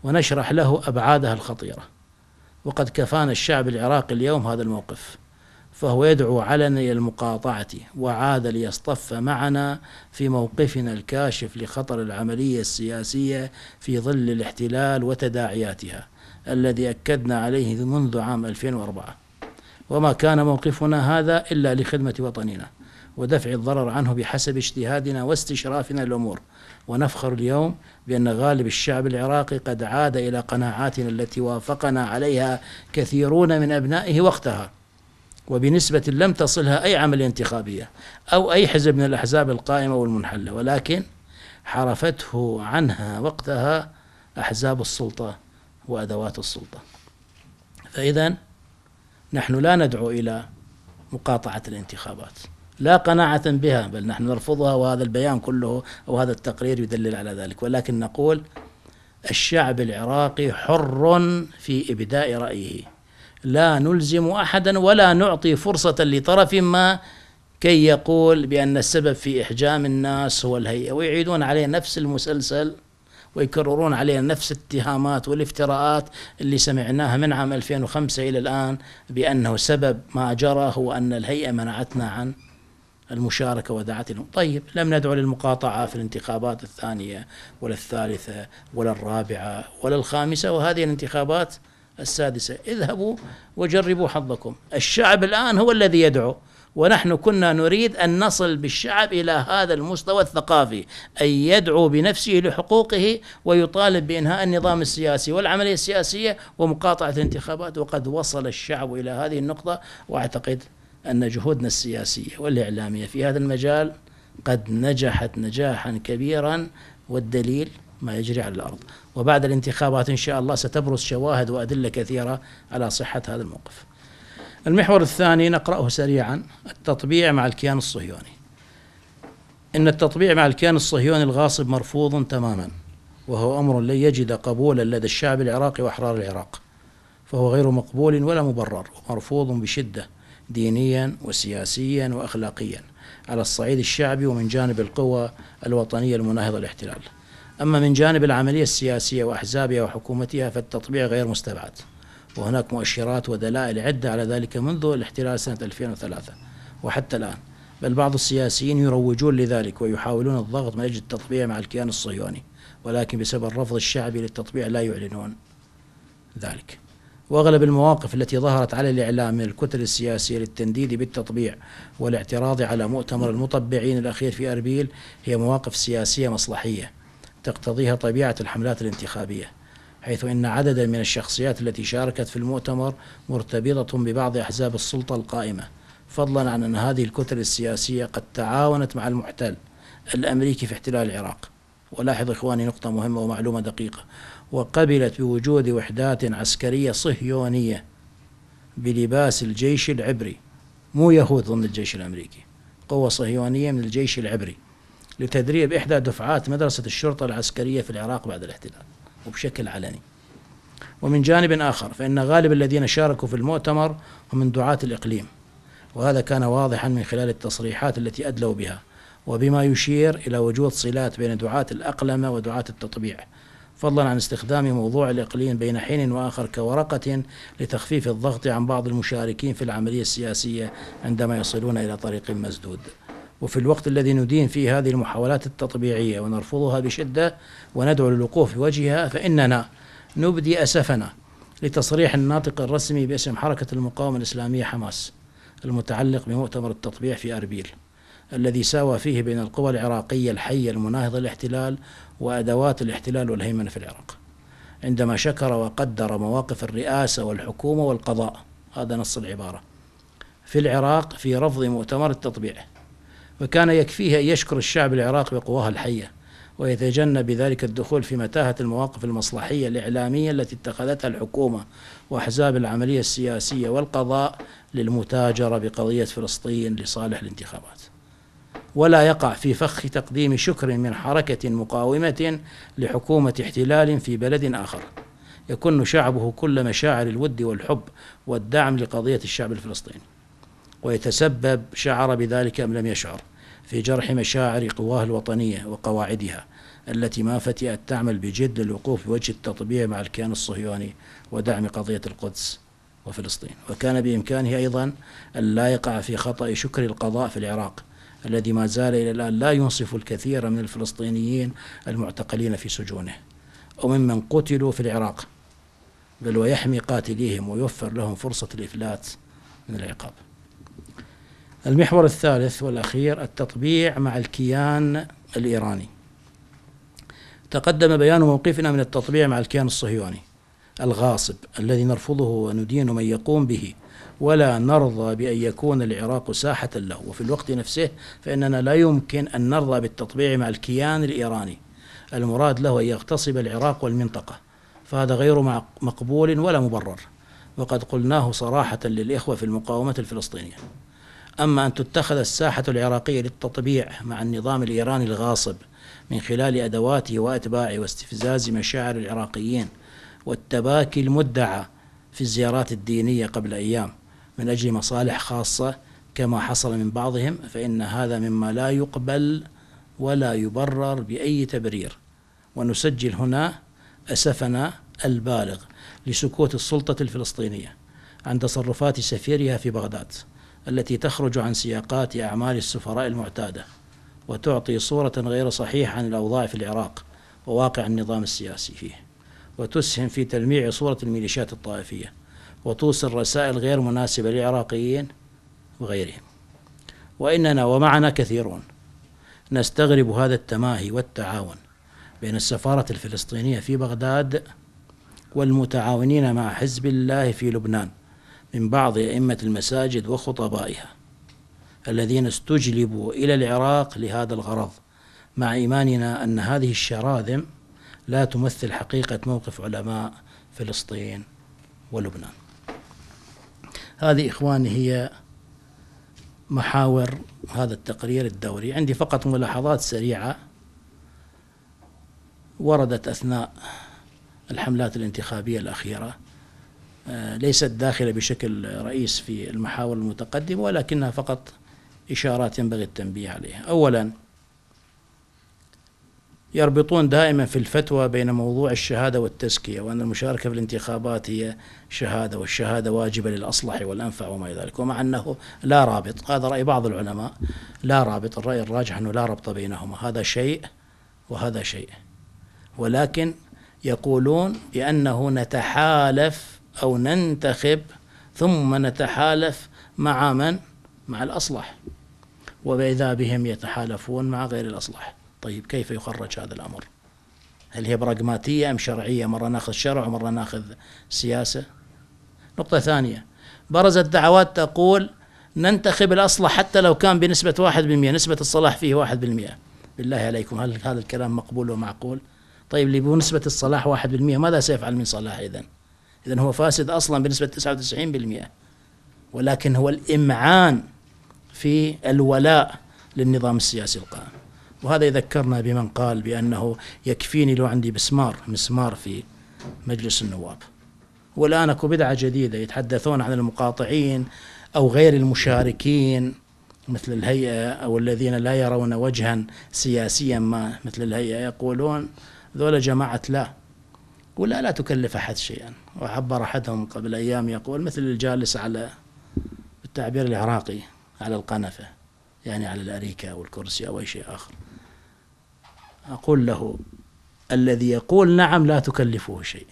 ونشرح له أبعادها الخطيرة وقد كفانا الشعب العراقي اليوم هذا الموقف فهو يدعو علنا إلى المقاطعة وعاد ليصطف معنا في موقفنا الكاشف لخطر العملية السياسية في ظل الاحتلال وتداعياتها الذي أكدنا عليه منذ عام 2004 وما كان موقفنا هذا إلا لخدمة وطننا ودفع الضرر عنه بحسب اجتهادنا واستشرافنا الأمور ونفخر اليوم بأن غالب الشعب العراقي قد عاد إلى قناعاتنا التي وافقنا عليها كثيرون من أبنائه وقتها وبنسبة لم تصلها أي عملية انتخابية أو أي حزب من الأحزاب القائمة والمنحلة ولكن حرفته عنها وقتها أحزاب السلطة وأدوات السلطة فإذا نحن لا ندعو إلى مقاطعة الانتخابات لا قناعة بها بل نحن نرفضها وهذا البيان كله أو هذا التقرير يدلل على ذلك ولكن نقول الشعب العراقي حر في إبداء رأيه لا نلزم احدا ولا نعطي فرصه لطرف ما كي يقول بان السبب في احجام الناس هو الهيئه ويعيدون عليه نفس المسلسل ويكررون عليه نفس الاتهامات والافتراءات اللي سمعناها من عام 2005 إلى الآن بأنه سبب ما جرى هو أن الهيئة منعتنا عن المشاركة ودعتنا طيب لم ندعو للمقاطعة في الانتخابات الثانية ولا الثالثة ولا الرابعة ولا الخامسة وهذه الانتخابات السادسة اذهبوا وجربوا حظكم الشعب الآن هو الذي يدعو ونحن كنا نريد أن نصل بالشعب إلى هذا المستوى الثقافي أن يدعو بنفسه لحقوقه ويطالب بإنهاء النظام السياسي والعملية السياسية ومقاطعة الانتخابات وقد وصل الشعب إلى هذه النقطة وأعتقد أن جهودنا السياسية والإعلامية في هذا المجال قد نجحت نجاحا كبيرا والدليل ما يجري على الأرض وبعد الانتخابات إن شاء الله ستبرز شواهد وأدلة كثيرة على صحة هذا الموقف المحور الثاني نقرأه سريعا التطبيع مع الكيان الصهيوني إن التطبيع مع الكيان الصهيوني الغاصب مرفوض تماما وهو أمر لن يجد قبولا لدى الشعب العراقي وأحرار العراق فهو غير مقبول ولا مبرر ومرفوض بشدة دينيا وسياسيا وأخلاقيا على الصعيد الشعبي ومن جانب القوى الوطنية المناهضة للاحتلال أما من جانب العملية السياسية وأحزابها وحكومتها فالتطبيع غير مستبعد وهناك مؤشرات ودلائل عدة على ذلك منذ الاحتلال سنة 2003 وحتى الآن بل بعض السياسيين يروجون لذلك ويحاولون الضغط من أجل التطبيع مع الكيان الصهيوني ولكن بسبب الرفض الشعبي للتطبيع لا يعلنون ذلك واغلب المواقف التي ظهرت على الاعلام من الكتل السياسيه للتنديد بالتطبيع والاعتراض على مؤتمر المطبعين الاخير في اربيل هي مواقف سياسيه مصلحيه تقتضيها طبيعة الحملات الانتخابية حيث إن عددا من الشخصيات التي شاركت في المؤتمر مرتبطة ببعض أحزاب السلطة القائمة فضلا عن أن هذه الكتل السياسية قد تعاونت مع المحتل الأمريكي في احتلال العراق ولاحظ إخواني نقطة مهمة ومعلومة دقيقة وقبلت بوجود وحدات عسكرية صهيونية بلباس الجيش العبري مو يهود ضمن الجيش الأمريكي قوة صهيونية من الجيش العبري لتدريب إحدى دفعات مدرسة الشرطة العسكرية في العراق بعد الاحتلال وبشكل علني ومن جانب آخر فإن غالب الذين شاركوا في المؤتمر هم من دعاة الإقليم وهذا كان واضحا من خلال التصريحات التي أدلوا بها وبما يشير إلى وجود صلات بين دعاة الأقلمة ودعاة التطبيع فضلا عن استخدام موضوع الإقليم بين حين وآخر كورقة لتخفيف الضغط عن بعض المشاركين في العملية السياسية عندما يصلون إلى طريق مسدود وفي الوقت الذي ندين فيه هذه المحاولات التطبيعية ونرفضها بشدة وندعو للوقوف في وجهها فإننا نبدي أسفنا لتصريح الناطق الرسمي باسم حركة المقاومة الإسلامية حماس المتعلق بمؤتمر التطبيع في أربيل الذي ساوى فيه بين القوى العراقية الحية المناهضة للاحتلال وأدوات الاحتلال والهيمنة في العراق عندما شكر وقدر مواقف الرئاسة والحكومة والقضاء هذا نص العبارة في العراق في رفض مؤتمر التطبيع وكان يكفيه أن يشكر الشعب العراقي بقواه الحية ويتجنب بذلك الدخول في متاهة المواقف المصلحية الإعلامية التي اتخذتها الحكومة وأحزاب العملية السياسية والقضاء للمتاجرة بقضية فلسطين لصالح الانتخابات ولا يقع في فخ تقديم شكر من حركة مقاومة لحكومة احتلال في بلد آخر يكن شعبه كل مشاعر الود والحب والدعم لقضية الشعب الفلسطيني ويتسبب شعر بذلك أم لم يشعر في جرح مشاعر قواه الوطنية وقواعدها التي ما فتئت تعمل بجد للوقوف بوجه التطبيع مع الكيان الصهيوني ودعم قضية القدس وفلسطين وكان بإمكانه أيضا أن لا يقع في خطأ شكر القضاء في العراق الذي ما زال إلى الآن لا ينصف الكثير من الفلسطينيين المعتقلين في سجونه أو ممن قتلوا في العراق بل ويحمي قاتليهم ويوفر لهم فرصة الإفلات من العقاب المحور الثالث والأخير التطبيع مع الكيان الإيراني تقدم بيان موقفنا من التطبيع مع الكيان الصهيوني الغاصب الذي نرفضه وندين من يقوم به ولا نرضى بأن يكون العراق ساحة له وفي الوقت نفسه فإننا لا يمكن أن نرضى بالتطبيع مع الكيان الإيراني المراد له أن يغتصب العراق والمنطقة فهذا غير مقبول ولا مبرر وقد قلناه صراحة للإخوة في المقاومة الفلسطينية أما أن تتخذ الساحة العراقية للتطبيع مع النظام الإيراني الغاصب من خلال أدواته وأتباعه واستفزاز مشاعر العراقيين والتباكي المدعى في الزيارات الدينية قبل أيام من أجل مصالح خاصة كما حصل من بعضهم فإن هذا مما لا يقبل ولا يبرر بأي تبرير ونسجل هنا أسفنا البالغ لسكوت السلطة الفلسطينية عن تصرفات سفيرها في بغداد التي تخرج عن سياقات أعمال السفراء المعتادة وتعطي صورة غير صحيحة عن الأوضاع في العراق وواقع النظام السياسي فيه وتسهم في تلميع صورة الميليشيات الطائفية وتوصل رسائل غير مناسبة للعراقيين وغيرهم وإننا ومعنا كثيرون نستغرب هذا التماهي والتعاون بين السفارة الفلسطينية في بغداد والمتعاونين مع حزب الله في لبنان من بعض أئمة المساجد وخطبائها الذين استجلبوا إلى العراق لهذا الغرض مع إيماننا أن هذه الشراذم لا تمثل حقيقة موقف علماء فلسطين ولبنان هذه إخواني هي محاور هذا التقرير الدوري عندي فقط ملاحظات سريعة وردت أثناء الحملات الانتخابية الأخيرة آه، ليست داخلة بشكل رئيس في المحاور المتقدمة ولكنها فقط إشارات ينبغي التنبيه عليها أولا يربطون دائما في الفتوى بين موضوع الشهادة والتزكية وأن المشاركة في الانتخابات هي شهادة والشهادة واجبة للأصلح والأنفع وما إلى ذلك ومع أنه لا رابط هذا رأي بعض العلماء لا رابط الرأي الراجح أنه لا ربط بينهما هذا شيء وهذا شيء ولكن يقولون بأنه نتحالف أو ننتخب ثم نتحالف مع من؟ مع الأصلح وإذا بهم يتحالفون مع غير الأصلح طيب كيف يخرج هذا الأمر؟ هل هي براغماتية أم شرعية مرة ناخذ شرع ومرة ناخذ سياسة نقطة ثانية برزت دعوات تقول ننتخب الأصلح حتى لو كان بنسبة واحد بالمئة نسبة الصلاح فيه واحد بالمئة بالله عليكم هل هذا الكلام مقبول ومعقول طيب اللي بنسبة الصلاح واحد بالمئة ماذا سيفعل من صلاح إذن إذا هو فاسد أصلا بنسبة 99% ولكن هو الإمعان في الولاء للنظام السياسي القائم وهذا يذكرنا بمن قال بأنه يكفيني لو عندي مسمار مسمار في مجلس النواب والآن أكو بدعة جديدة يتحدثون عن المقاطعين أو غير المشاركين مثل الهيئة أو الذين لا يرون وجها سياسيا ما مثل الهيئة يقولون ذولا جماعة لا ولا لا تكلف أحد شيئا وعبر أحدهم قبل أيام يقول مثل الجالس على بالتعبير العراقي على القنفة يعني على الأريكة أو الكرسي أو أي شيء آخر أقول له الذي يقول نعم لا تكلفه شيء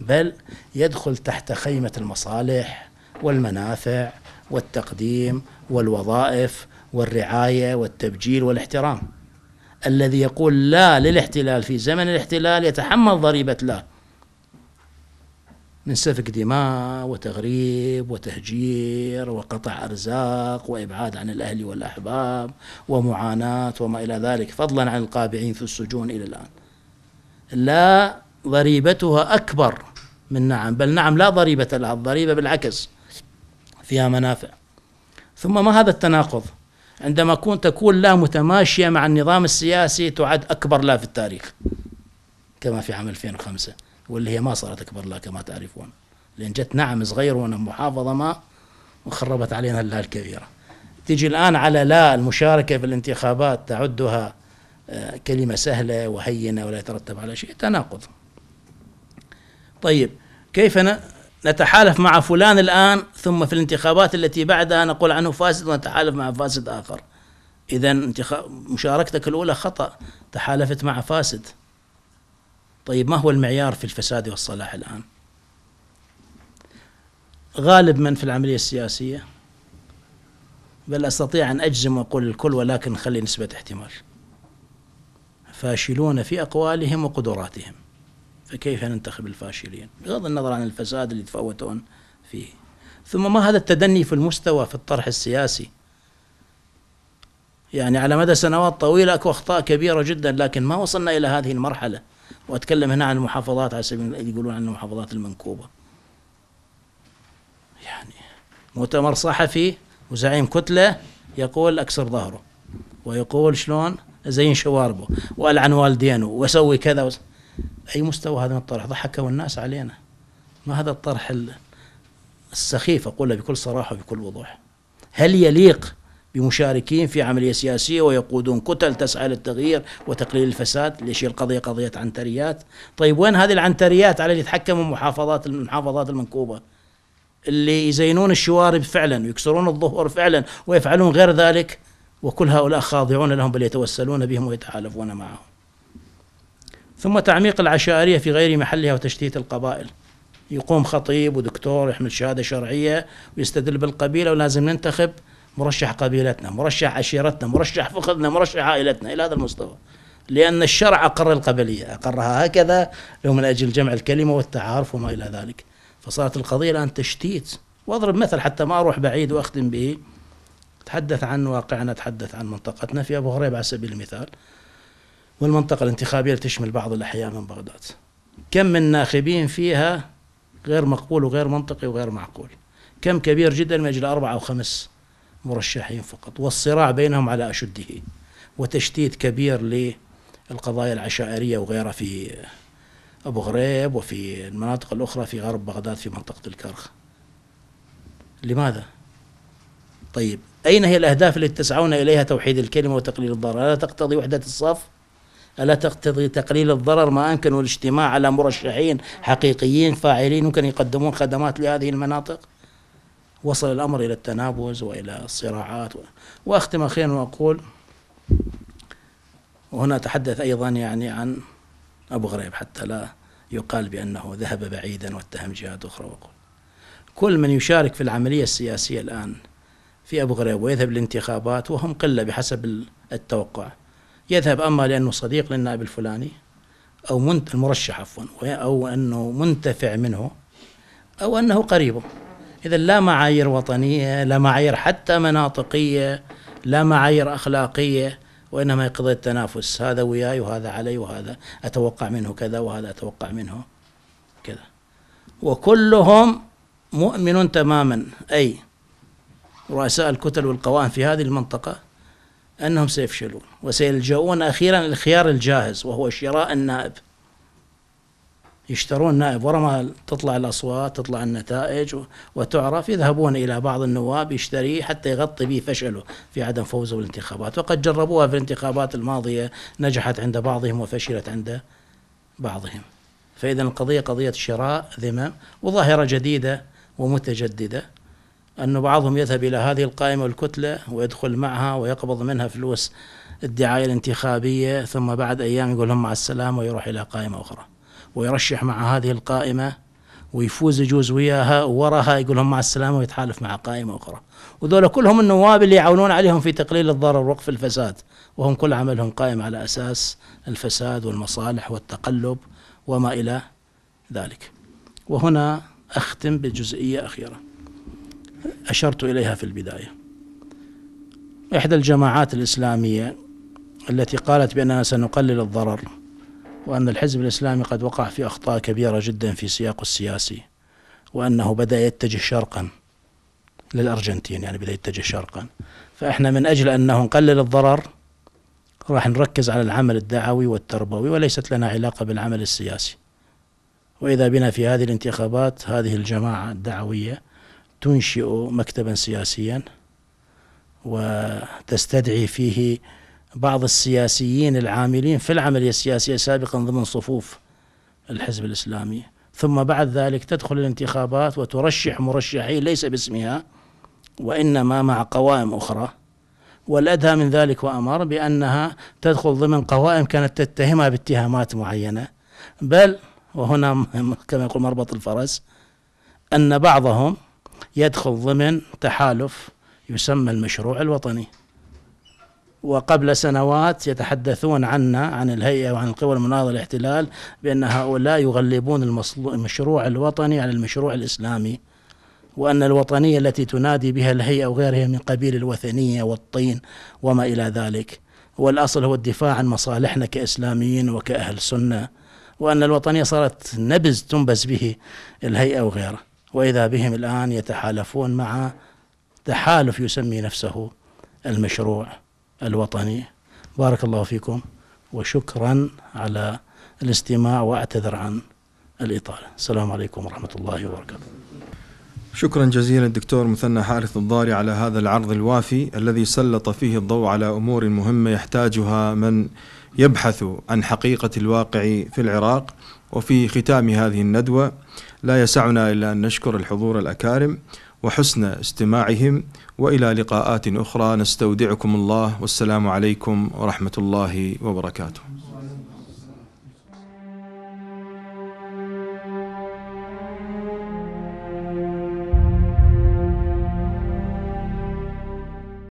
بل يدخل تحت خيمة المصالح والمنافع والتقديم والوظائف والرعاية والتبجيل والاحترام الذي يقول لا للاحتلال في زمن الاحتلال يتحمل ضريبة لا من سفك دماء وتغريب وتهجير وقطع أرزاق وإبعاد عن الأهل والأحباب ومعاناة وما إلى ذلك فضلا عن القابعين في السجون إلى الآن لا ضريبتها أكبر من نعم بل نعم لا ضريبة لها الضريبة بالعكس فيها منافع ثم ما هذا التناقض عندما كنت تكون لا متماشية مع النظام السياسي تعد أكبر لا في التاريخ كما في عام 2005 واللي هي ما صارت أكبر لا كما تعرفون لأن جت نعم صغير وأنا محافظة ما وخربت علينا الله الكبيرة تيجي الآن على لا المشاركة في الانتخابات تعدها آه، كلمة سهلة وهينة ولا يترتب على شيء تناقض طيب كيف نتحالف مع فلان الآن ثم في الانتخابات التي بعدها نقول عنه فاسد ونتحالف مع فاسد آخر إذا مشاركتك الأولى خطأ تحالفت مع فاسد طيب ما هو المعيار في الفساد والصلاح الآن غالب من في العملية السياسية بل أستطيع أن أجزم وأقول الكل ولكن خلي نسبة احتمال فاشلون في أقوالهم وقدراتهم فكيف ننتخب الفاشلين بغض النظر عن الفساد اللي تفوتون فيه ثم ما هذا التدني في المستوى في الطرح السياسي يعني على مدى سنوات طويلة أكو أخطاء كبيرة جدا لكن ما وصلنا إلى هذه المرحلة وأتكلم هنا عن المحافظات على سبيل اللي يقولون عن المحافظات المنكوبة يعني مؤتمر صحفي وزعيم كتلة يقول أكسر ظهره ويقول شلون زين شواربه والعن والدينه واسوي كذا وس... اي مستوى هذا من الطرح ضحكوا الناس علينا ما هذا الطرح السخيف اقولها بكل صراحه وبكل وضوح هل يليق بمشاركين في عملية سياسية ويقودون كتل تسعى للتغيير وتقليل الفساد ليش القضية قضية عنتريات طيب وين هذه العنتريات على اللي يتحكموا محافظات المحافظات المنكوبة اللي يزينون الشوارب فعلا ويكسرون الظهور فعلا ويفعلون غير ذلك وكل هؤلاء خاضعون لهم بل يتوسلون بهم ويتحالفون معهم ثم تعميق العشائرية في غير محلها وتشتيت القبائل يقوم خطيب ودكتور يحمل شهادة شرعية ويستدل بالقبيلة ولازم ننتخب مرشح قبيلتنا مرشح عشيرتنا مرشح فخذنا مرشح عائلتنا إلى هذا المستوى لأن الشرع أقر القبلية أقرها هكذا لو من أجل جمع الكلمة والتعارف وما إلى ذلك فصارت القضية الآن تشتيت وأضرب مثل حتى ما أروح بعيد وأختم به تحدث عن واقعنا تحدث عن منطقتنا في أبو غريب على سبيل المثال والمنطقة الانتخابية تشمل بعض الأحياء من بغداد كم من ناخبين فيها غير مقبول وغير منطقي وغير معقول كم كبير جدا من أجل أربعة أو خمس مرشحين فقط والصراع بينهم على أشده وتشتيت كبير للقضايا العشائرية وغيرها في أبو غريب وفي المناطق الأخرى في غرب بغداد في منطقة الكرخ لماذا؟ طيب أين هي الأهداف التي تسعون إليها توحيد الكلمة وتقليل الضرر ألا تقتضي وحدة الصف؟ ألا تقتضي تقليل الضرر ما أمكن والاجتماع على مرشحين حقيقيين فاعلين ممكن يقدمون خدمات لهذه المناطق؟ وصل الأمر إلى التنابز وإلى الصراعات وأختم أخيرا وأقول وهنا تحدث أيضا يعني عن أبو غريب حتى لا يقال بأنه ذهب بعيدا واتهم جهات أخرى وأقول كل من يشارك في العملية السياسية الآن في أبو غريب ويذهب للانتخابات وهم قلة بحسب التوقع يذهب أما لأنه صديق للنائب الفلاني أو المرشح عفوا أو أنه منتفع منه أو أنه قريبه إذا لا معايير وطنية لا معايير حتى مناطقية لا معايير أخلاقية وإنما قضية تنافس هذا وياي وهذا علي وهذا أتوقع منه كذا وهذا أتوقع منه كذا وكلهم مؤمن تماما أي رؤساء الكتل والقوائم في هذه المنطقة أنهم سيفشلون وسيلجؤون أخيرا للخيار الجاهز وهو شراء النائب يشترون نائب ورا ما تطلع الأصوات تطلع النتائج وتعرف يذهبون إلى بعض النواب يشتريه حتى يغطي به فشله في عدم فوزه بالانتخابات وقد جربوها في الانتخابات الماضية نجحت عند بعضهم وفشلت عند بعضهم فإذا القضية قضية شراء ذمم وظاهرة جديدة ومتجددة أن بعضهم يذهب إلى هذه القائمة والكتلة ويدخل معها ويقبض منها فلوس الدعاية الانتخابية ثم بعد أيام يقول لهم مع السلامة ويروح إلى قائمة أخرى ويرشح مع هذه القائمة ويفوز يجوز وياها وراها يقول لهم مع السلامة ويتحالف مع قائمة أخرى وذولا كلهم النواب اللي يعاونون عليهم في تقليل الضرر ووقف الفساد وهم كل عملهم قائم على أساس الفساد والمصالح والتقلب وما إلى ذلك وهنا أختم بجزئية أخيرة أشرت إليها في البداية إحدى الجماعات الإسلامية التي قالت بأننا سنقلل الضرر وأن الحزب الإسلامي قد وقع في أخطاء كبيرة جدا في سياقه السياسي وأنه بدأ يتجه شرقا للأرجنتين يعني بدأ يتجه شرقا فإحنا من أجل أنه نقلل الضرر راح نركز على العمل الدعوي والتربوي وليست لنا علاقة بالعمل السياسي وإذا بنا في هذه الانتخابات هذه الجماعة الدعوية تنشئ مكتبا سياسيا وتستدعي فيه بعض السياسيين العاملين في العملية السياسية سابقا ضمن صفوف الحزب الإسلامي ثم بعد ذلك تدخل الانتخابات وترشح مرشحين ليس باسمها وإنما مع قوائم أخرى والأدهى من ذلك وأمر بأنها تدخل ضمن قوائم كانت تتهمها باتهامات معينة بل وهنا *laughs* كما يقول مربط الفرس أن بعضهم يدخل ضمن تحالف يسمى المشروع الوطني وقبل سنوات يتحدثون عنا عن الهيئة وعن القوى المناضلة للاحتلال بأن هؤلاء يغلبون المشروع الوطني على المشروع الإسلامي وأن الوطنية التي تنادي بها الهيئة وغيرها من قبيل الوثنية والطين وما إلى ذلك والأصل هو الدفاع عن مصالحنا كإسلاميين وكأهل سنة وأن الوطنية صارت نبز تنبز به الهيئة وغيره وإذا بهم الآن يتحالفون مع تحالف يسمي نفسه المشروع الوطني بارك الله فيكم وشكرا على الاستماع وأعتذر عن الإطالة السلام عليكم ورحمة الله وبركاته شكرا جزيلا الدكتور مثنى حارث الضاري على هذا العرض الوافي الذي سلط فيه الضوء على أمور مهمة يحتاجها من يبحث عن حقيقة الواقع في العراق وفي ختام هذه الندوة لا يسعنا إلا أن نشكر الحضور الأكارم وحسن استماعهم والى لقاءات اخرى نستودعكم الله والسلام عليكم ورحمه الله وبركاته